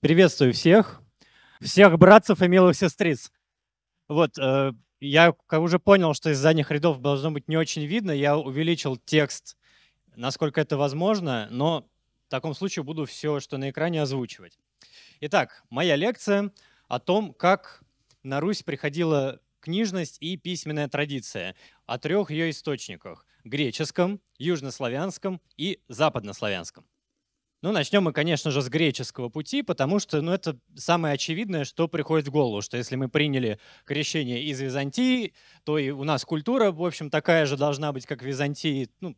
Приветствую всех, всех братцев и милых сестриц. Вот, э, я уже понял, что из задних рядов должно быть не очень видно. Я увеличил текст, насколько это возможно, но в таком случае буду все, что на экране, озвучивать. Итак, моя лекция о том, как на Русь приходила книжность и письменная традиция, о трех ее источниках – греческом, южнославянском и западнославянском. Ну, начнем мы, конечно же, с греческого пути, потому что ну, это самое очевидное, что приходит в голову, что если мы приняли крещение из Византии, то и у нас культура, в общем, такая же должна быть, как в Византии, ну,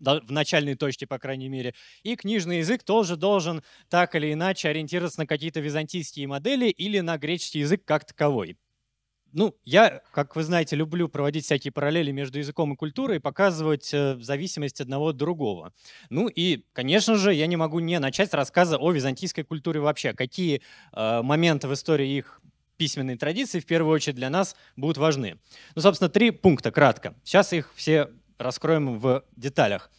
в начальной точке, по крайней мере. И книжный язык тоже должен так или иначе ориентироваться на какие-то византийские модели или на греческий язык как таковой. Ну, я, как вы знаете, люблю проводить всякие параллели между языком и культурой и показывать э, зависимость одного от другого. Ну и, конечно же, я не могу не начать рассказа о византийской культуре вообще. Какие э, моменты в истории их письменной традиции в первую очередь для нас будут важны. Ну, собственно, три пункта кратко. Сейчас их все раскроем в деталях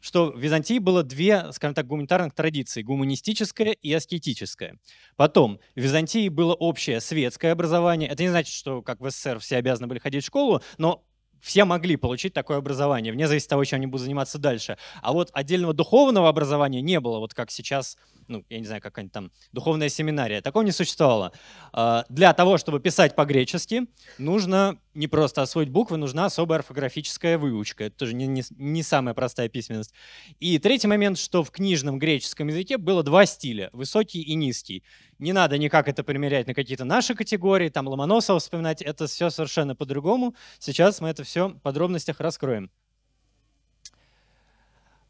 что в Византии было две, скажем так, гуманитарных традиции – гуманистическая и аскетическая. Потом, в Византии было общее светское образование. Это не значит, что, как в СССР, все обязаны были ходить в школу, но все могли получить такое образование, вне зависимости от того, чем они будут заниматься дальше. А вот отдельного духовного образования не было, вот как сейчас, ну, я не знаю, какая-нибудь там духовная семинария. Такого не существовало. А, для того, чтобы писать по-гречески, нужно не просто освоить буквы, нужна особая орфографическая выучка. Это тоже не, не, не самая простая письменность. И третий момент, что в книжном греческом языке было два стиля, высокий и низкий. Не надо никак это примерять на какие-то наши категории, там Ломоносова вспоминать, это все совершенно по-другому. Сейчас мы это все в подробностях раскроем.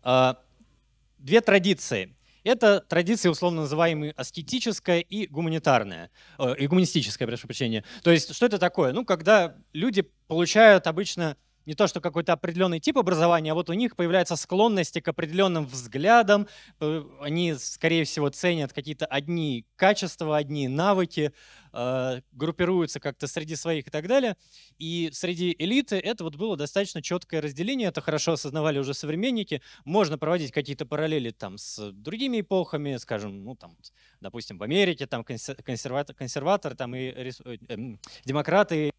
А, две традиции. Это традиции, условно называемые аскетическая и гуманитарная, э, и гуманистическая, прошу прощения. То есть, что это такое? Ну, когда люди получают обычно не то, что какой-то определенный тип образования, а вот у них появляются склонности к определенным взглядам, э, они, скорее всего, ценят какие-то одни качества, одни навыки, э, группируются как-то среди своих и так далее. И среди элиты это вот было достаточно четкое разделение, это хорошо осознавали уже современники. Можно проводить какие-то параллели там с другими эпохами, скажем, ну там, допустим, в Америке там консерватор, консерватор там и э, э, демократы,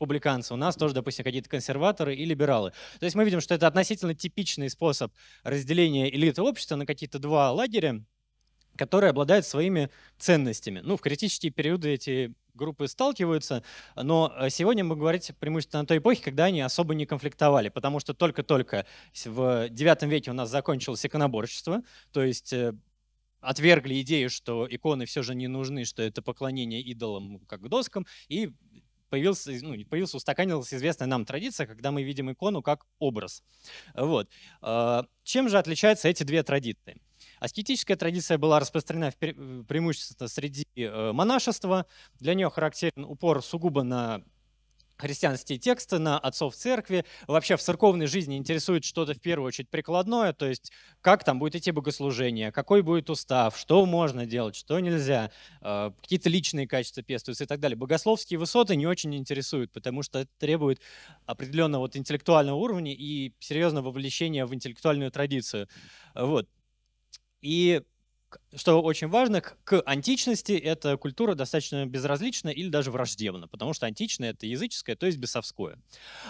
республиканцы, у нас тоже, допустим, какие-то консерваторы и либералы. То есть мы видим, что это относительно типичный способ разделения элиты общества на какие-то два лагеря, которые обладают своими ценностями. Ну, в критические периоды эти группы сталкиваются, но э, сегодня мы говорить преимущественно о той эпохе, когда они особо не конфликтовали, потому что только-только в IX веке у нас закончилось иконоборчество, то есть э, отвергли идею, что иконы все же не нужны, что это поклонение идолам как доскам, и появился, ну, не появился, устаканилась известная нам традиция, когда мы видим икону как образ. Вот. А, чем же отличаются эти две традиции? Аскетическая традиция была распространена э, преимущественно среди э, монашества. Для нее характерен упор сугубо на христианские тексты, на отцов церкви. Вообще в церковной жизни интересует что-то в первую очередь прикладное, то есть как там будет идти богослужение, какой будет устав, что можно делать, что нельзя, э, какие-то личные качества пестуются и так далее. Богословские высоты не очень интересуют, потому что это требует определенного вот интеллектуального уровня и серьезного вовлечения в интеллектуальную традицию. Вот. И что очень важно, к античности эта культура достаточно безразлична или даже враждебна, потому что античное — это языческое, то есть бесовское.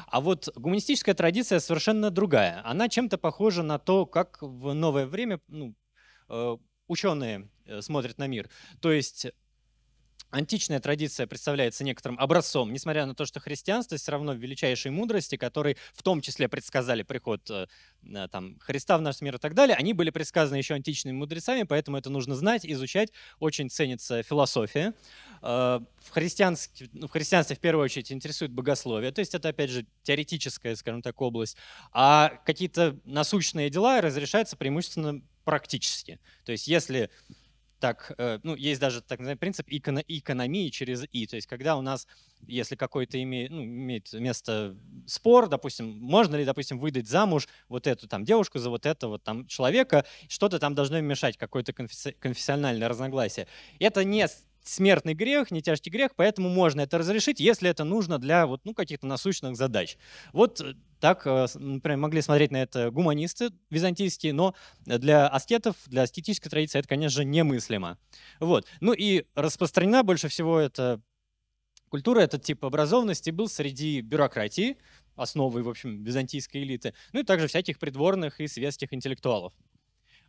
А вот гуманистическая традиция совершенно другая. Она чем-то похожа на то, как в новое время ну, э, ученые э, смотрят на мир. То есть Античная традиция представляется некоторым образцом, несмотря на то, что христианство все равно величайшей мудрости, которые в том числе предсказали приход э, там, Христа в наш мир и так далее, они были предсказаны еще античными мудрецами, поэтому это нужно знать, изучать. Очень ценится философия. Э, в, христианстве, ну, в христианстве в первую очередь интересует богословие, то есть это, опять же, теоретическая, скажем так, область. А какие-то насущные дела разрешаются преимущественно практически. То есть если так, э, ну, есть даже так называемый принцип экономии через «и». То есть когда у нас, если какой-то име, ну, имеет место спор, допустим, можно ли, допустим, выдать замуж вот эту там девушку за вот этого там человека, что-то там должно им мешать, какое-то конфесси конфессиональное разногласие. Это не смертный грех, не тяжкий грех, поэтому можно это разрешить, если это нужно для вот, ну, каких-то насущных задач. Вот э, так, э, например, могли смотреть на это гуманисты византийские, но для аскетов, для аскетической традиции это, конечно же, немыслимо. Вот. Ну и распространена больше всего эта культура, этот тип образованности был среди бюрократии, основы, в общем, византийской элиты, ну и также всяких придворных и светских интеллектуалов.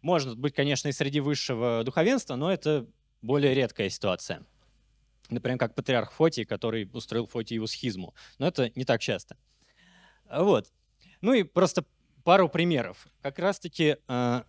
Может быть, конечно, и среди высшего духовенства, но это более редкая ситуация. Например, как патриарх Фотий, который устроил Фотиеву схизму. Но это не так часто. А вот. Ну и просто пару примеров. Как раз-таки э,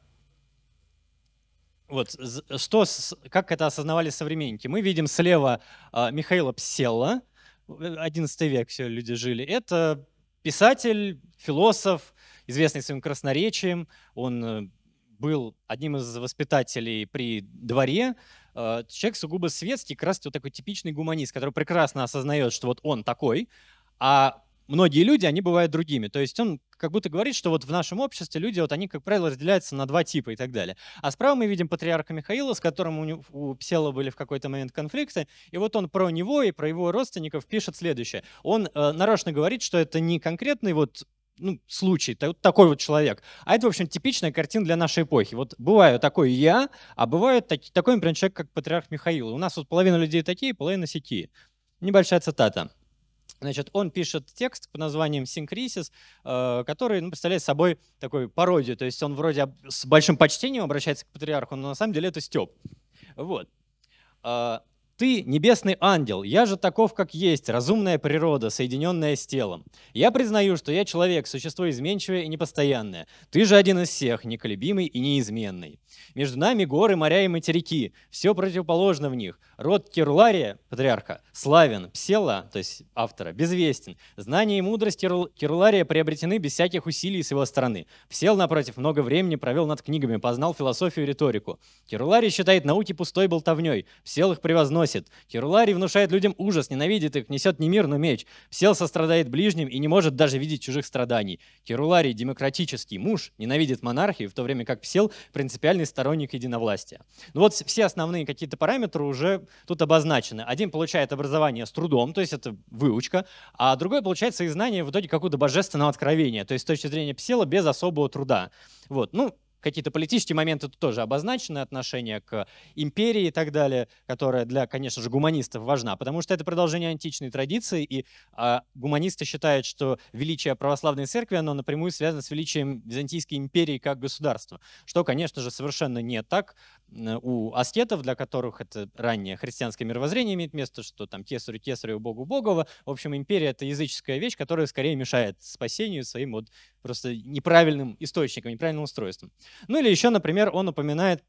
вот что, как это осознавали современники. Мы видим слева э, Михаила Пселла, 11 век все люди жили. Это писатель, философ, известный своим красноречием. Он э, был одним из воспитателей при дворе Э, человек сугубо светский, как раз вот такой типичный гуманист, который прекрасно осознает, что вот он такой, а многие люди, они бывают другими. То есть он как будто говорит, что вот в нашем обществе люди, вот они, как правило, разделяются на два типа и так далее. А справа мы видим патриарха Михаила, с которым у, него, у Псела были в какой-то момент конфликты, и вот он про него и про его родственников пишет следующее. Он э, нарочно говорит, что это не конкретный вот ну, случай, такой вот человек. А это, в общем, типичная картина для нашей эпохи. Вот бывает такой я, а бывает так, такой, например, человек, как патриарх Михаил. У нас вот половина людей такие, половина сети. Небольшая цитата. Значит, он пишет текст под названием «Синкрисис», э, который ну, представляет собой такую пародию. То есть он вроде с большим почтением обращается к патриарху, но на самом деле это Степ. Вот. А, ты, небесный ангел, я же таков, как есть, разумная природа, соединенная с телом. Я признаю, что я человек, существо изменчивое и непостоянное. Ты же один из всех, неколебимый и неизменный. Между нами горы, моря и материки. Все противоположно в них. Род Керулария, патриарха, славен. Псела, то есть автора, безвестен. Знания и мудрость Керулария приобретены без всяких усилий с его стороны. Псел, напротив, много времени провел над книгами, познал философию и риторику. Керуларий считает науки пустой болтовней. Псел их превозносит. Керуларий внушает людям ужас, ненавидит их, несет не мир, но меч. Псел сострадает ближним и не может даже видеть чужих страданий. Керуларий, демократический муж, ненавидит монархию, в то время как Псел принципиально реальный сторонник единовластия. Ну вот все основные какие-то параметры уже тут обозначены. Один получает образование с трудом, то есть это выучка, а другой получает свои знания в итоге какого-то божественного откровения, то есть с точки зрения псела без особого труда. Вот. Ну, какие-то политические моменты тут тоже обозначены, отношение к империи и так далее, которая для, конечно же, гуманистов важна, потому что это продолжение античной традиции, и э, гуманисты считают, что величие православной церкви, оно напрямую связано с величием Византийской империи как государства, что, конечно же, совершенно не так у аскетов, для которых это раннее христианское мировоззрение имеет место, что там кесарю кесарю, богу богово. В общем, империя — это языческая вещь, которая скорее мешает спасению своим вот просто неправильным источником, неправильным устройством. Ну или еще, например, он упоминает,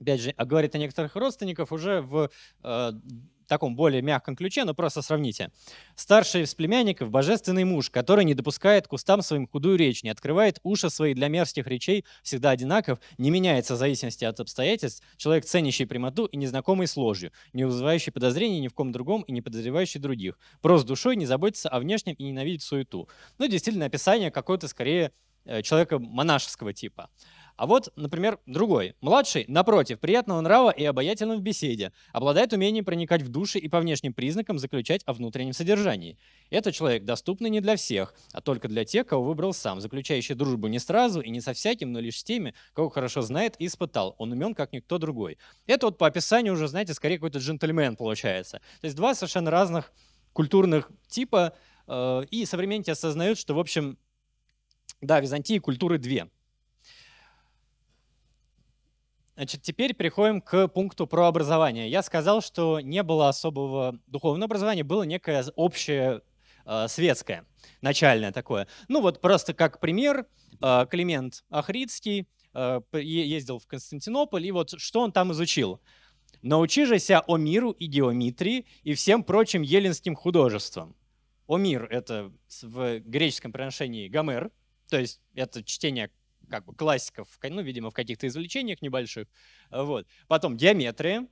опять же, а говорит о некоторых родственников уже в э, таком более мягком ключе, но просто сравните. Старший из племянников – божественный муж, который не допускает кустам своим худую речь, не открывает уши свои для мерзких речей, всегда одинаков, не меняется в зависимости от обстоятельств, человек, ценящий прямоту и незнакомый с ложью, не вызывающий подозрений ни в ком другом и не подозревающий других, просто душой, не заботится о внешнем и ненавидит суету. Ну, действительно, описание какое-то скорее э, человека монашеского типа. А вот, например, другой. Младший, напротив, приятного нрава и обаятелен в беседе, обладает умением проникать в души и по внешним признакам заключать о внутреннем содержании. Этот человек доступный не для всех, а только для тех, кого выбрал сам, заключающий дружбу не сразу и не со всяким, но лишь с теми, кого хорошо знает и испытал. Он умен, как никто другой. Это вот по описанию уже, знаете, скорее какой-то джентльмен получается. То есть два совершенно разных культурных типа, э, и современники осознают, что, в общем, да, Византии культуры две. Значит, теперь переходим к пункту про образование. Я сказал, что не было особого духовного образования, было некое общее э, светское, начальное такое. Ну вот просто как пример, э, Климент Ахридский э, ездил в Константинополь, и вот что он там изучил? «Научи же ся о миру и геометрии и всем прочим еленским художествам». О мир — это в греческом проношении Гомер, то есть это чтение как бы классиков, ну, видимо, в каких-то извлечениях небольших. Э, вот. Потом геометрия,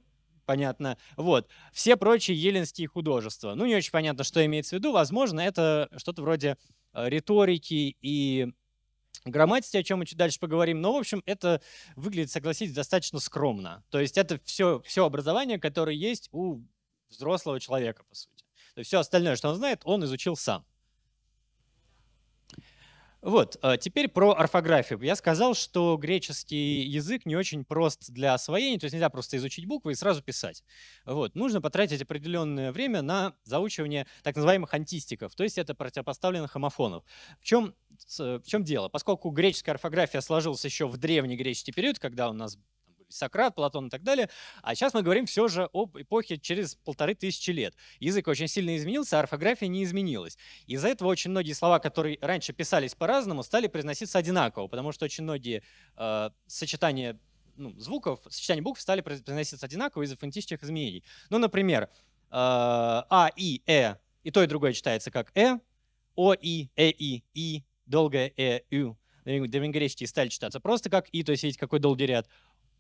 понятно. Вот. Все прочие еленские художества. Ну, не очень понятно, что имеется в виду. Возможно, это что-то вроде э, риторики и грамматики, о чем мы чуть дальше поговорим. Но, в общем, это выглядит, согласитесь, достаточно скромно. То есть это все, все образование, которое есть у взрослого человека, по сути. То есть все остальное, что он знает, он изучил сам. Вот, э, теперь про орфографию. Я сказал, что греческий язык не очень прост для освоения, то есть нельзя просто изучить буквы и сразу писать. Вот, нужно потратить определенное время на заучивание так называемых антистиков, то есть это противопоставленных хомофонов. В чем, в чем дело? Поскольку греческая орфография сложилась еще в древний греческий период, когда у нас Сократ, Платон и так далее. А сейчас мы говорим все же об эпохе через полторы тысячи лет. Язык очень сильно изменился, а орфография не изменилась. Из-за этого очень многие слова, которые раньше писались по-разному, стали произноситься одинаково, потому что очень многие э, сочетания ну, звуков, сочетания букв стали произноситься одинаково из-за фонетических изменений. Ну, например, э, А, И, Э, и то, и другое читается как Э, О, И, Э, И, И, долгое Э, Ю древнегреческие стали читаться просто как «и», то есть видите, какой долгий ряд.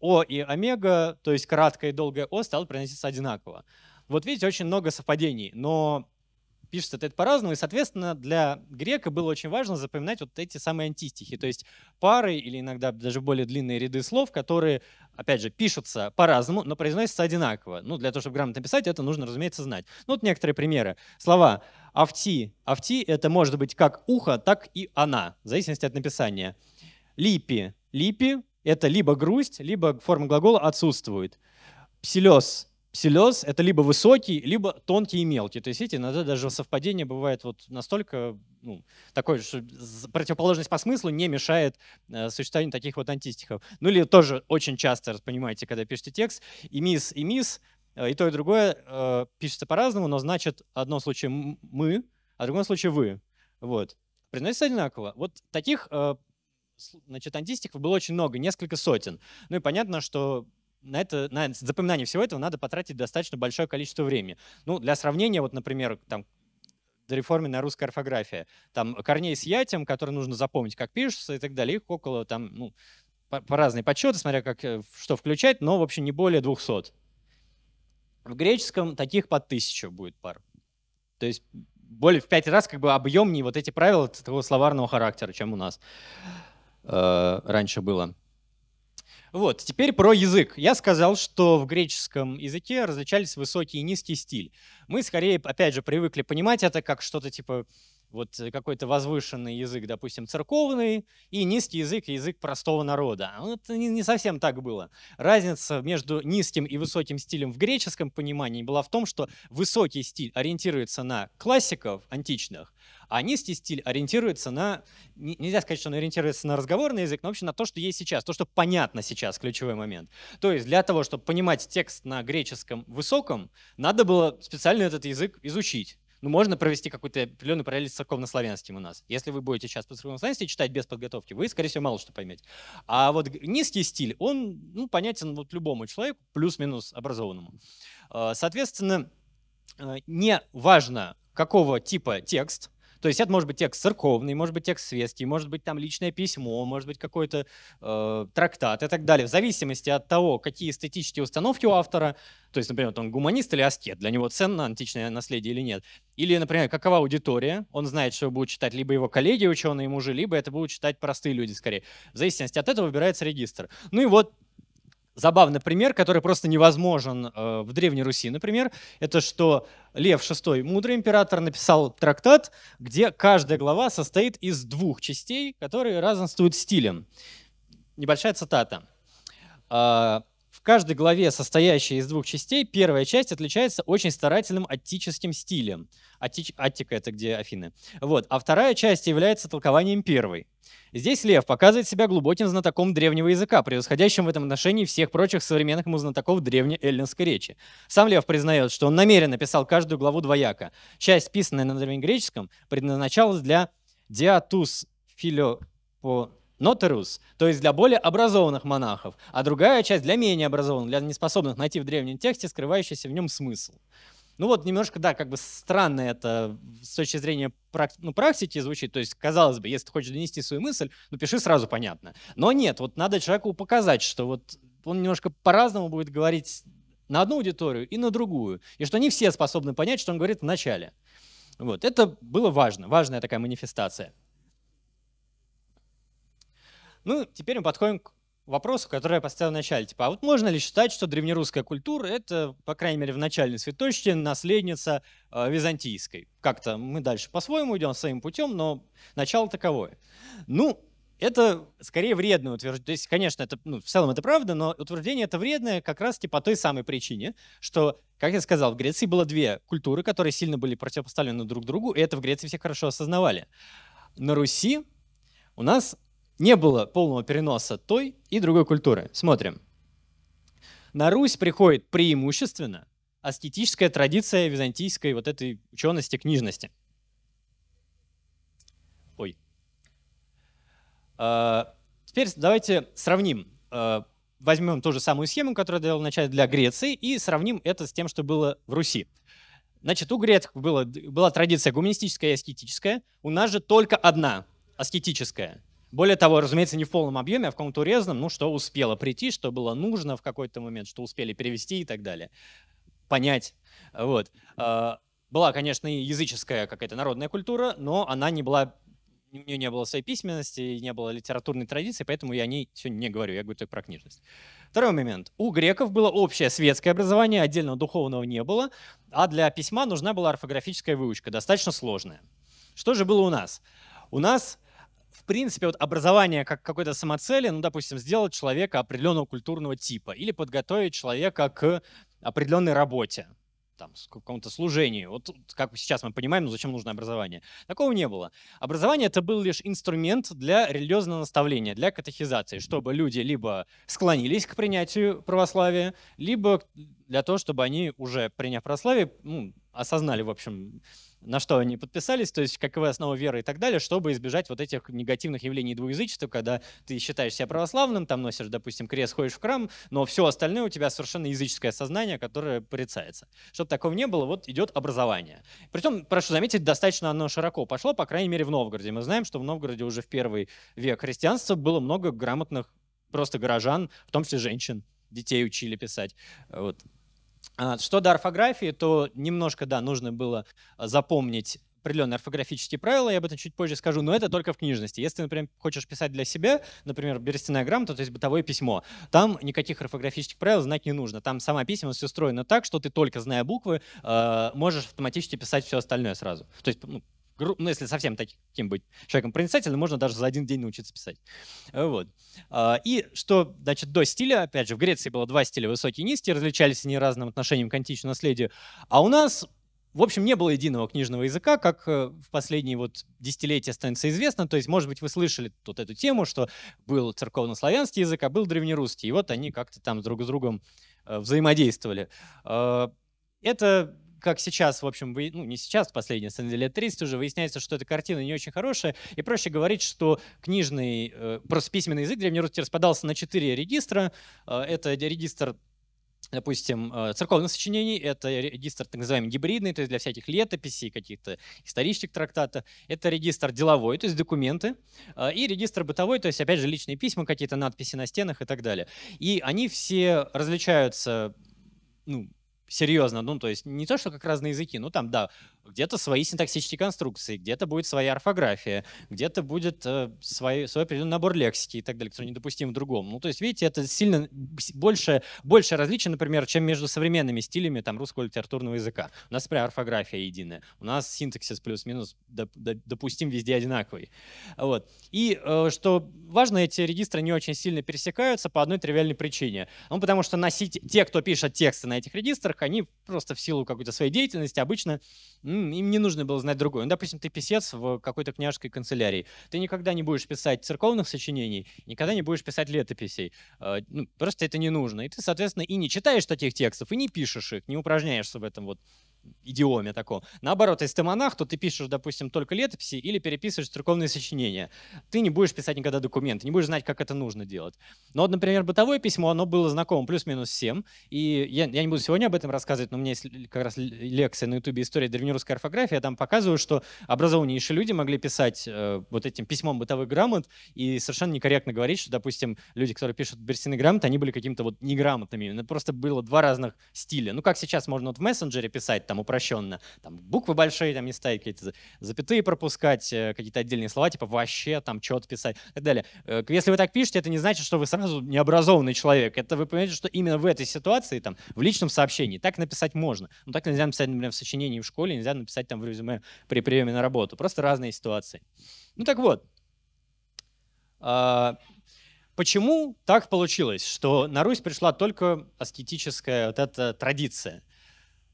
О и омега, то есть краткое и долгое О, стало произноситься одинаково. Вот видите, очень много совпадений, но пишется это по-разному, и, соответственно, для грека было очень важно запоминать вот эти самые антистихи, то есть пары или иногда даже более длинные ряды слов, которые, опять же, пишутся по-разному, но произносятся одинаково. Ну, для того, чтобы грамотно писать, это нужно, разумеется, знать. Ну, вот некоторые примеры. Слова «авти». «Авти» — это может быть как «ухо», так и «она», в зависимости от написания. «Липи». «Липи» это либо грусть, либо форма глагола отсутствует. Псилез. Псилез — это либо высокий, либо тонкий и мелкий. То есть, видите, иногда даже совпадение бывает вот настолько ну, такое, что противоположность по смыслу не мешает э, существованию таких вот антистихов. Ну или тоже очень часто, понимаете, когда пишете текст, и мисс, и мисс, э, и то, и другое э, пишется по-разному, но значит, в одном случае мы, а в другом случае вы. Вот. Приносится одинаково. Вот таких э, значит, антистиков было очень много, несколько сотен. Ну и понятно, что на, это, на запоминание всего этого надо потратить достаточно большое количество времени. Ну, для сравнения, вот, например, там, реформенная русская орфография. Там корней с ятем, которые нужно запомнить, как пишется и так далее. Их около там, ну, по, по разные подсчеты, смотря как, э, что включать, но, в общем, не более 200. В греческом таких по тысячу будет пар. То есть более в пять раз как бы объемнее вот эти правила такого словарного характера, чем у нас э, раньше было. Вот, теперь про язык. Я сказал, что в греческом языке различались высокий и низкий стиль. Мы скорее, опять же, привыкли понимать это как что-то типа вот э, какой-то возвышенный язык, допустим, церковный, и низкий язык, язык простого народа. это а не, не совсем так было. Разница между низким и высоким стилем в греческом понимании была в том, что высокий стиль ориентируется на классиков античных, а низкий стиль ориентируется на, нельзя сказать, что он ориентируется на разговорный язык, но вообще на то, что есть сейчас, то, что понятно сейчас, ключевой момент. То есть для того, чтобы понимать текст на греческом высоком, надо было специально этот язык изучить ну, можно провести какую-то определенную параллель с русско-славянским у нас. Если вы будете сейчас по русско-славянски читать без подготовки, вы, скорее всего, мало что поймете. А вот низкий стиль, он ну, понятен вот любому человеку, плюс-минус образованному. Э, соответственно, э, не важно, какого типа текст, то есть это может быть текст церковный, может быть текст светский, может быть там личное письмо, может быть какой-то э, трактат и так далее. В зависимости от того, какие эстетические установки у автора, то есть, например, он гуманист или аскет, для него ценно античное наследие или нет. Или, например, какова аудитория, он знает, что будут читать либо его коллеги, ученые, мужи, либо это будут читать простые люди скорее. В зависимости от этого выбирается регистр. Ну и вот забавный пример, который просто невозможен э, в Древней Руси, например, это что Лев VI, мудрый император, написал трактат, где каждая глава состоит из двух частей, которые разнствуют стилем. Небольшая цитата. «А, каждой главе, состоящей из двух частей, первая часть отличается очень старательным аттическим стилем. Аттич, Аттика — это где Афины. Вот. А вторая часть является толкованием первой. Здесь Лев показывает себя глубоким знатоком древнего языка, превосходящим в этом отношении всех прочих современных ему знатоков древнеэллинской речи. Сам Лев признает, что он намеренно писал каждую главу двояко. Часть, писанная на древнегреческом, предназначалась для диатус филио по Нотарус, то есть для более образованных монахов, а другая часть для менее образованных, для неспособных найти в древнем тексте скрывающийся в нем смысл. Ну вот немножко, да, как бы странно это с точки зрения практи- ну, практики звучит. То есть, казалось бы, если ты хочешь донести свою мысль, ну пиши сразу понятно. Но нет, вот надо человеку показать, что вот он немножко по-разному будет говорить на одну аудиторию и на другую. И что не все способны понять, что он говорит в начале. Вот, это было важно, важная такая манифестация. Ну, теперь мы подходим к вопросу, который я поставил в начале. Типа, а вот можно ли считать, что древнерусская культура — это, по крайней мере, в начальной цветочке наследница э, византийской? Как-то мы дальше по-своему идем, своим путем, но начало таковое. Ну, это скорее вредное утверждение. То есть, конечно, это, ну, в целом это правда, но утверждение это вредное как раз таки по той самой причине, что, как я сказал, в Греции было две культуры, которые сильно были противопоставлены друг другу, и это в Греции все хорошо осознавали. На Руси у нас не было полного переноса той и другой культуры. Смотрим. На Русь приходит преимущественно аскетическая традиция византийской вот этой учености, книжности. Ой. А, теперь давайте сравним. А, возьмем ту же самую схему, которую я делал вначале для Греции, и сравним это с тем, что было в Руси. Значит, у греков была, была традиция гуманистическая и аскетическая, у нас же только одна аскетическая. Более того, разумеется, не в полном объеме, а в каком-то урезанном, ну, что успело прийти, что было нужно в какой-то момент, что успели перевести и так далее. Понять. Вот. А, была, конечно, и языческая какая-то народная культура, но она не была у нее не было своей письменности, не было литературной традиции, поэтому я о ней сегодня не говорю, я говорю только про книжность. Второй момент. У греков было общее светское образование, отдельного духовного не было, а для письма нужна была орфографическая выучка, достаточно сложная. Что же было у нас? У нас принципе, вот образование как какой-то самоцели, ну, допустим, сделать человека определенного культурного типа или подготовить человека к определенной работе, там, какому-то служению. Вот как сейчас мы понимаем, ну зачем нужно образование. Такого не было. Образование это был лишь инструмент для религиозного наставления, для катехизации, чтобы люди либо склонились к принятию православия, либо для того, чтобы они уже приняв православие, ну, осознали, в общем, на что они подписались, то есть как и основа веры и так далее, чтобы избежать вот этих негативных явлений двуязычества, когда ты считаешь себя православным, там носишь, допустим, крест, ходишь в храм, но все остальное у тебя совершенно языческое сознание, которое порицается. Чтобы такого не было, вот идет образование. Притом, прошу заметить, достаточно оно широко пошло, по крайней мере, в Новгороде. Мы знаем, что в Новгороде уже в первый век христианства было много грамотных просто горожан, в том числе женщин, детей учили писать. Вот. А, что до орфографии, то немножко, да, нужно было а, запомнить определенные орфографические правила, я об этом чуть позже скажу, но это только в книжности. Если например, хочешь писать для себя, например, берестяная грамота, то есть бытовое письмо, там никаких орфографических правил знать не нужно. Там сама письменность устроена так, что ты только зная буквы, а, можешь автоматически писать все остальное сразу. То есть ну, ну, если совсем таким быть человеком проницательным, можно даже за один день научиться писать. Э, вот. А, и что, значит, до стиля, опять же, в Греции было два стиля, высокий и низкий, различались они разным отношением к античному наследию, а у нас в общем, не было единого книжного языка, как э, в последние вот десятилетия становится известно. То есть, может быть, вы слышали тут эту тему, что был церковно-славянский язык, а был древнерусский. И вот они как-то там друг с другом э, взаимодействовали. Это как сейчас, в общем, вы, ну, не сейчас, последние, на лет 30 уже, выясняется, что эта картина не очень хорошая, и проще говорить, что книжный, э, просто письменный язык древнерусский распадался на четыре регистра. Э, это регистр допустим, э, церковных сочинений, это регистр так называемый гибридный, то есть для всяких летописей, каких-то исторических трактатов, это регистр деловой, то есть документы, э, и регистр бытовой, то есть, опять же, личные письма, какие-то надписи на стенах и так далее. И они все различаются ну, серьезно, ну, то есть не то, что как разные языки, ну, там, да, где-то свои синтаксические конструкции, где-то будет своя орфография, где-то будет э, свой, свой определенный набор лексики и так далее, который недопустим в другом. Ну, то есть, видите, это сильно больше, больше различий, например, чем между современными стилями там, русского литературного языка. У нас прям орфография единая. У нас синтаксис плюс-минус доп, допустим везде одинаковый. Вот. И э, что важно, эти регистры не очень сильно пересекаются по одной тривиальной причине. Ну, потому что носить, те, кто пишет тексты на этих регистрах, они просто в силу какой-то своей деятельности обычно им не нужно было знать другое. Ну, допустим, ты писец в какой-то княжеской канцелярии. Ты никогда не будешь писать церковных сочинений, никогда не будешь писать летописей. А, ну, просто это не нужно. И ты, соответственно, и не читаешь таких текстов, и не пишешь их, не упражняешься в этом вот идиоме таком. Наоборот, если ты монах, то ты пишешь, допустим, только летописи или переписываешь церковные сочинения. Ты не будешь писать никогда документы, не будешь знать, как это нужно делать. Но вот, например, бытовое письмо, оно было знакомо плюс-минус всем. И я, я не буду сегодня об этом рассказывать, но у меня есть как раз лекция на ютубе «История древнерусской орфографии». Я там показываю, что образованнейшие люди могли писать э, вот этим письмом бытовых грамот и совершенно некорректно говорить, что, допустим, люди, которые пишут берсины грамоты, они были каким-то вот неграмотными. Это ну, просто было два разных стиля. Ну, как сейчас можно вот в мессенджере писать там там упрощенно. Там буквы большие, там не ставить какие-то запятые пропускать, э, какие-то отдельные слова, типа вообще, там что-то писать и так далее. Э, если вы так пишете, это не значит, что вы сразу необразованный человек. Это вы понимаете, что именно в этой ситуации, там, в личном сообщении, так написать можно. Но ну, так нельзя написать, например, в сочинении в школе, нельзя написать там в резюме при приеме на работу. Просто разные ситуации. Ну так вот, а, Почему так получилось, что на Русь пришла только аскетическая вот эта традиция?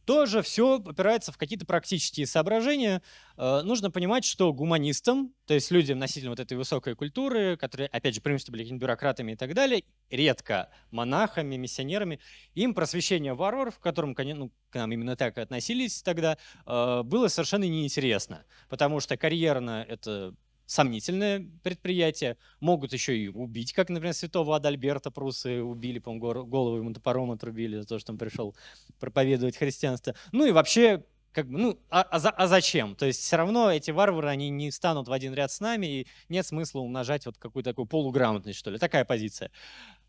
тоже все опирается в какие-то практические соображения. Э, нужно понимать, что гуманистам, то есть людям, носителям вот этой высокой культуры, которые, опять же, преимущественно были бюрократами и так далее, редко монахами, миссионерами, им просвещение варваров, к которым, ну, к нам именно так и относились тогда, э, было совершенно неинтересно, потому что карьерно это сомнительное предприятие. Могут еще и убить, как, например, святого Адальберта прусы убили, по-моему, голову ему топором отрубили за то, что он пришел проповедовать христианство. Ну и вообще, как бы, ну, а, а, а зачем? То есть все равно эти варвары, они не встанут в один ряд с нами, и нет смысла умножать вот какую-то такую полуграмотность, что ли. Такая позиция.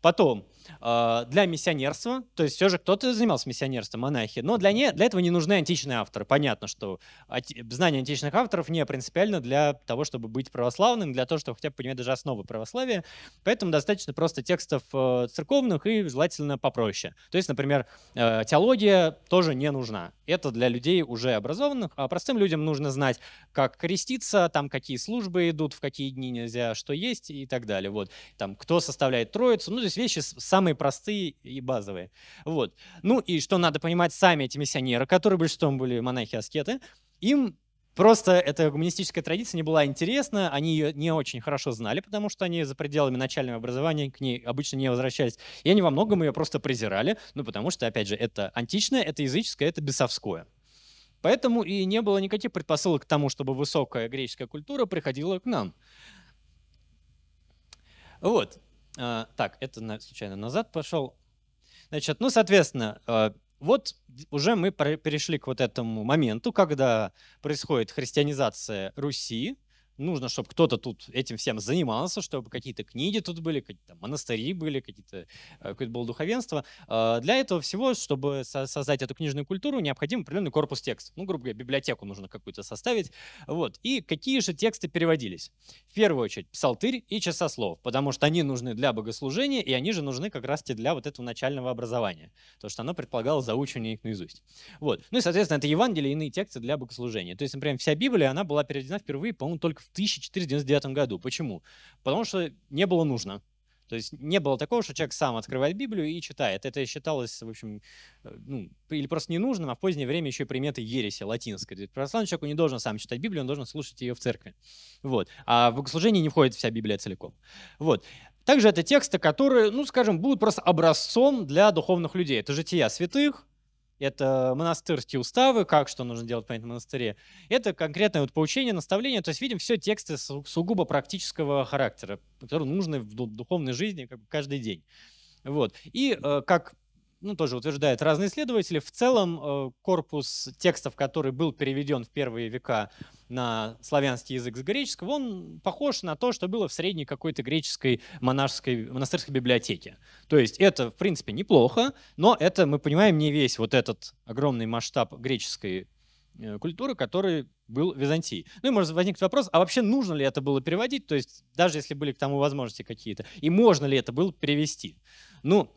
Потом, а, для миссионерства, то есть все же кто-то занимался миссионерством, монахи, но для, не, для этого не нужны античные авторы. Понятно, что знание античных авторов не принципиально для того, чтобы быть православным, для того, чтобы хотя бы понимать даже основы православия, поэтому достаточно просто текстов э, церковных и желательно попроще. То есть, например, э, теология тоже не нужна. Это для людей уже образованных, а простым людям нужно знать, как креститься, там какие службы идут, в какие дни нельзя, что есть и так далее. Вот. Там, кто составляет троицу, ну, здесь есть вещи самые простые и базовые. Вот. Ну и что надо понимать, сами эти миссионеры, которые большинством были монахи-аскеты, им Просто эта гуманистическая традиция не была интересна, они ее не очень хорошо знали, потому что они за пределами начального образования к ней обычно не возвращались. И они во многом ее просто презирали, ну потому что, опять же, это античное, это языческое, это бесовское. Поэтому и не было никаких предпосылок к тому, чтобы высокая греческая культура приходила к нам. Вот. А, так, это случайно назад пошел. Значит, ну, соответственно, а, вот уже мы перешли к вот этому моменту, когда происходит христианизация Руси, нужно, чтобы кто-то тут этим всем занимался, чтобы какие-то книги тут были, какие-то монастыри были, какие-то, э, какое-то было духовенство. А, для этого всего, чтобы создать эту книжную культуру, необходим определенный корпус текстов. Ну, грубо говоря, библиотеку нужно какую-то составить. Вот. И какие же тексты переводились? В первую очередь псалтырь и часослов, потому что они нужны для богослужения, и они же нужны как раз-таки для вот этого начального образования, то что оно предполагало заучивание их наизусть. Вот. Ну и, соответственно, это Евангелие и иные тексты для богослужения. То есть, например, вся Библия, она была переведена впервые, по-моему, только в 1499 году. Почему? Потому что не было нужно. То есть не было такого, что человек сам открывает Библию и читает. Это считалось, в общем, э, ну, или просто ненужным, а в позднее время еще и приметы ереси латинской. То есть православный человек не должен сам читать Библию, он должен слушать ее в церкви. Вот. А в богослужение не входит вся Библия целиком. Вот. Также это тексты, которые, ну, скажем, будут просто образцом для духовных людей. Это жития святых, это монастырские уставы, как что нужно делать, понятно, в монастыре. Это конкретное вот поучение, наставление, то есть видим все тексты су- сугубо практического характера, которые нужны в духовной жизни как бы, каждый день. Вот. И э, как ну, тоже утверждают разные исследователи, в целом э, корпус текстов, который был переведен в первые века на славянский язык с греческого, он похож на то, что было в средней какой-то греческой монашеской, монастырской библиотеке. То есть это, в принципе, неплохо, но это, мы понимаем, не весь вот этот огромный масштаб греческой э, культуры, который был в Византии. Ну и может возникнуть вопрос, а вообще нужно ли это было переводить, то есть даже если были к тому возможности какие-то, и можно ли это было перевести? Ну,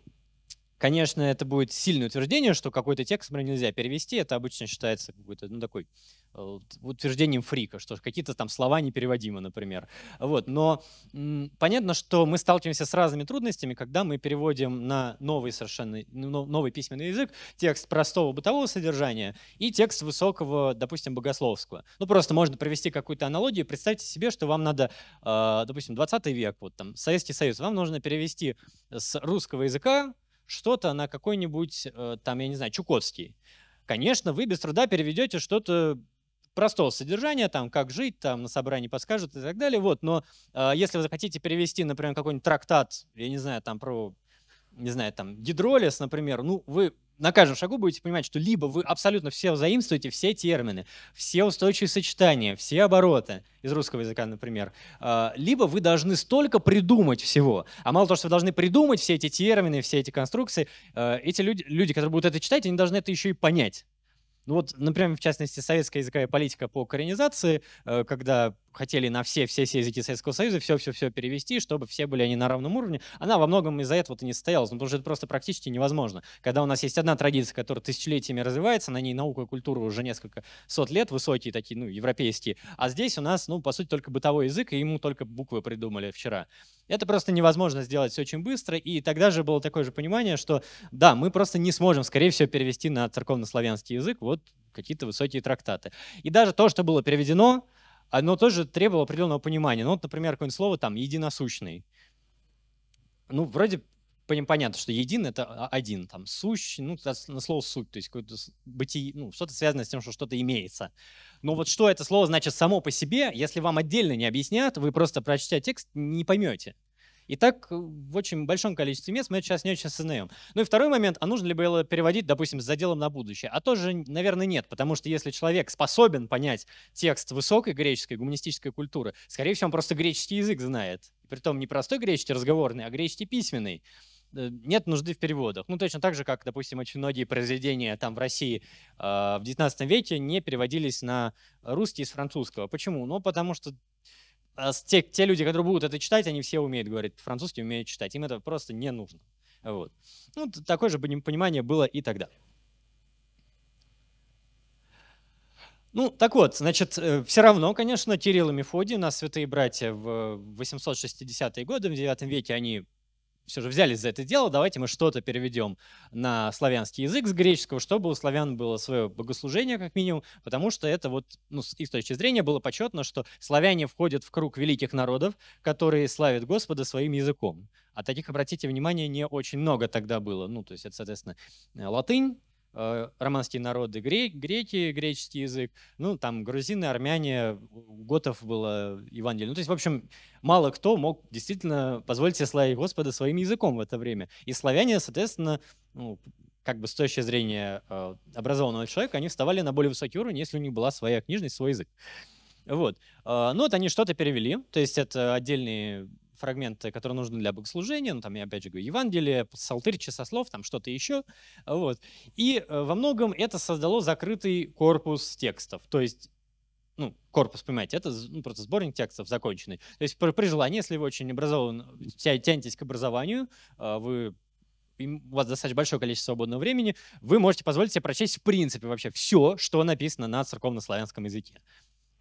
Конечно, это будет сильное утверждение, что какой-то текст, например, нельзя перевести. Это обычно считается какой-то, ну, такой э, утверждением фрика, что какие-то там слова непереводимы, например. Вот. Но м, понятно, что мы сталкиваемся с разными трудностями, когда мы переводим на новый совершенно ну, новый письменный язык текст простого бытового содержания и текст высокого, допустим, богословского. Ну, просто можно провести какую-то аналогию. Представьте себе, что вам надо, э, допустим, 20 век, вот там, Советский Союз, вам нужно перевести с русского языка что-то на какой-нибудь, э, там, я не знаю, Чуковский, конечно, вы без труда переведете что-то простого содержания, там, как жить, там, на собрании подскажут и так далее, вот, но э, если вы захотите перевести, например, какой-нибудь трактат, я не знаю, там, про, не знаю, там, гидролиз, например, ну, вы на каждом шагу будете понимать, что либо вы абсолютно все заимствуете все термины, все устойчивые сочетания, все обороты из русского языка, например, а, либо вы должны столько придумать всего. А мало того, что вы должны придумать все эти термины, все эти конструкции, а, эти люди, люди, которые будут это читать, они должны это еще и понять. Ну вот, например, в частности, советская языковая политика по коренизации, э, когда хотели на все, все, все языки Советского Союза все-все-все перевести, чтобы все были они на равном уровне, она во многом из-за этого и не состоялась, ну, потому что это просто практически невозможно. Когда у нас есть одна традиция, которая тысячелетиями развивается, на ней наука и культура уже несколько сот лет, высокие такие, ну, европейские, а здесь у нас, ну, по сути, только бытовой язык, и ему только буквы придумали вчера. Это просто невозможно сделать очень быстро, и тогда же было такое же понимание, что да, мы просто не сможем, скорее всего, перевести на церковнославянский язык, вот вот какие-то высокие трактаты. И даже то, что было переведено, оно тоже требовало определенного понимания. Ну, вот, например, какое-нибудь слово там «единосущный». Ну, вроде понятно, что един — это один, там, сущий, ну, на слово суть, то есть какое-то бытие, ну, что-то связано с тем, что что-то имеется. Но вот что это слово значит само по себе, если вам отдельно не объяснят, вы просто прочтя текст, не поймете. И так э, в очень большом количестве мест мы это сейчас не очень осознаем. Ну и второй момент, а нужно ли было переводить, допустим, с заделом на будущее? А тоже, наверное, нет, потому что если человек способен понять текст высокой греческой гуманистической культуры, скорее всего, он просто греческий язык знает. Притом не простой греческий разговорный, а греческий письменный э, нет нужды в переводах. Ну, точно так же, как, допустим, очень многие произведения там в России э, в XIX веке не переводились на русский из французского. Почему? Ну, потому что а те, те люди, которые будут это читать, они все умеют говорить по умеют читать. Им это просто не нужно. Вот. Ну, такое же понимание было и тогда. Ну, так вот, значит, э, все равно, конечно, Кирилл и Мефодий, у нас святые братья в 860-е э, годы, в 9 веке они все же взялись за это дело, давайте мы что-то переведем на славянский язык с греческого, чтобы у славян было свое богослужение, как минимум, потому что это вот, ну, с их точки зрения было почетно, что славяне входят в круг великих народов, которые славят Господа своим языком. А таких, обратите внимание, не очень много тогда было. Ну, то есть это, соответственно, э, латынь, Э, романские народы, греки, греческий язык, ну, там, грузины, армяне, готов было э, Евангелие. Ну, то есть, в общем, мало кто мог действительно позволить себе славить Господа своим языком в это время. И славяне, соответственно, ну, как бы с точки зрения э, образованного человека, они вставали на более высокий уровень, если у них была своя книжность, свой язык. Вот. Ну, вот они что-то перевели, то есть это отдельные фрагменты, которые нужны для богослужения, ну, там, я опять же говорю, Евангелие, Псалтырь, часослов, там что-то еще, вот. И э, во многом это создало закрытый корпус текстов, то есть ну, корпус, понимаете, это ну, просто сборник текстов законченный. То есть при, при желании, если вы очень образован, тянетесь к образованию, э, вы у вас достаточно большое количество свободного времени, вы можете позволить себе прочесть в принципе вообще все, что написано на церковно-славянском языке.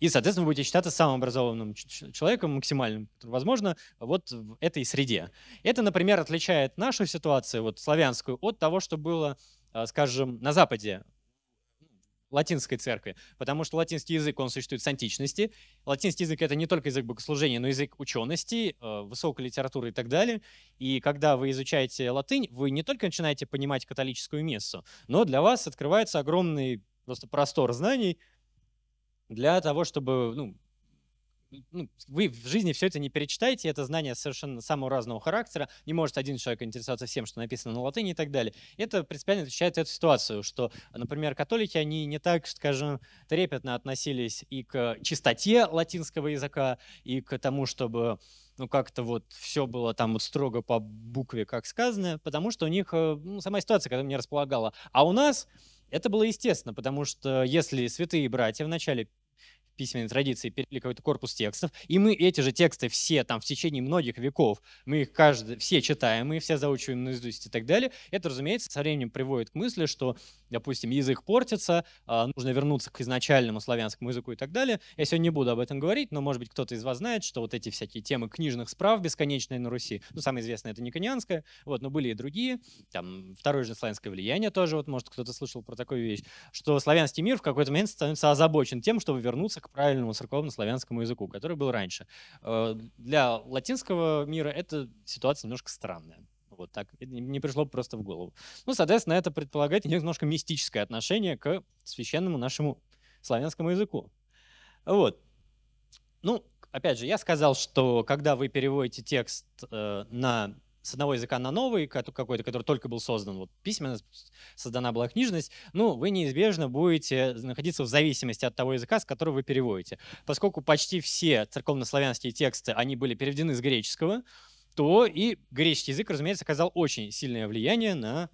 И, соответственно, вы будете считаться самым образованным человеком максимальным, возможно, вот в этой среде. Это, например, отличает нашу ситуацию, вот славянскую, от того, что было, а, скажем, на Западе ну, латинской церкви, потому что латинский язык, он существует с античности. Латинский язык — это не только язык богослужения, но и язык учености, э, высокой литературы и так далее. И когда вы изучаете латынь, вы не только начинаете понимать католическую мессу, но для вас открывается огромный просто простор знаний, для того, чтобы ну, ну, вы в жизни все это не перечитаете, это знание совершенно самого разного характера, не может один человек интересоваться всем, что написано на латыни и так далее. Это принципиально отвечает эту ситуацию, что, например, католики, они не так, скажем, трепетно относились и к чистоте латинского языка, и к тому, чтобы ну, как-то вот все было там вот строго по букве, как сказано, потому что у них э, ну, сама ситуация, когда мне располагала. А у нас это было естественно, потому что если святые братья вначале письменной традиции перевели какой-то корпус текстов, и мы эти же тексты все там в течение многих веков, мы их каждый, все читаем, мы все заучиваем наизусть и так далее. Это, разумеется, со временем приводит к мысли, что, допустим, язык портится, а, нужно вернуться к изначальному славянскому языку и так далее. Я сегодня не буду об этом говорить, но, может быть, кто-то из вас знает, что вот эти всякие темы книжных справ бесконечные на Руси, ну, самое известное — это Никонианская, вот, но были и другие, там, второе же славянское влияние тоже, вот, может, кто-то слышал про такую вещь, что славянский мир в какой-то момент становится озабочен тем, чтобы вернуться к правильному церковно-славянскому языку, который был раньше. Э, для латинского мира эта ситуация немножко странная. Вот так. не пришло просто в голову. Ну, соответственно, это предполагает немножко мистическое отношение к священному нашему славянскому языку. Вот. Ну, опять же, я сказал, что когда вы переводите текст э, на с одного языка на новый, какой-то, который только был создан, вот письменно создана была книжность, ну, вы неизбежно будете находиться в зависимости от того языка, с которого вы переводите. Поскольку почти все церковнославянские тексты, они были переведены с греческого, то и греческий язык, разумеется, оказал очень сильное влияние на,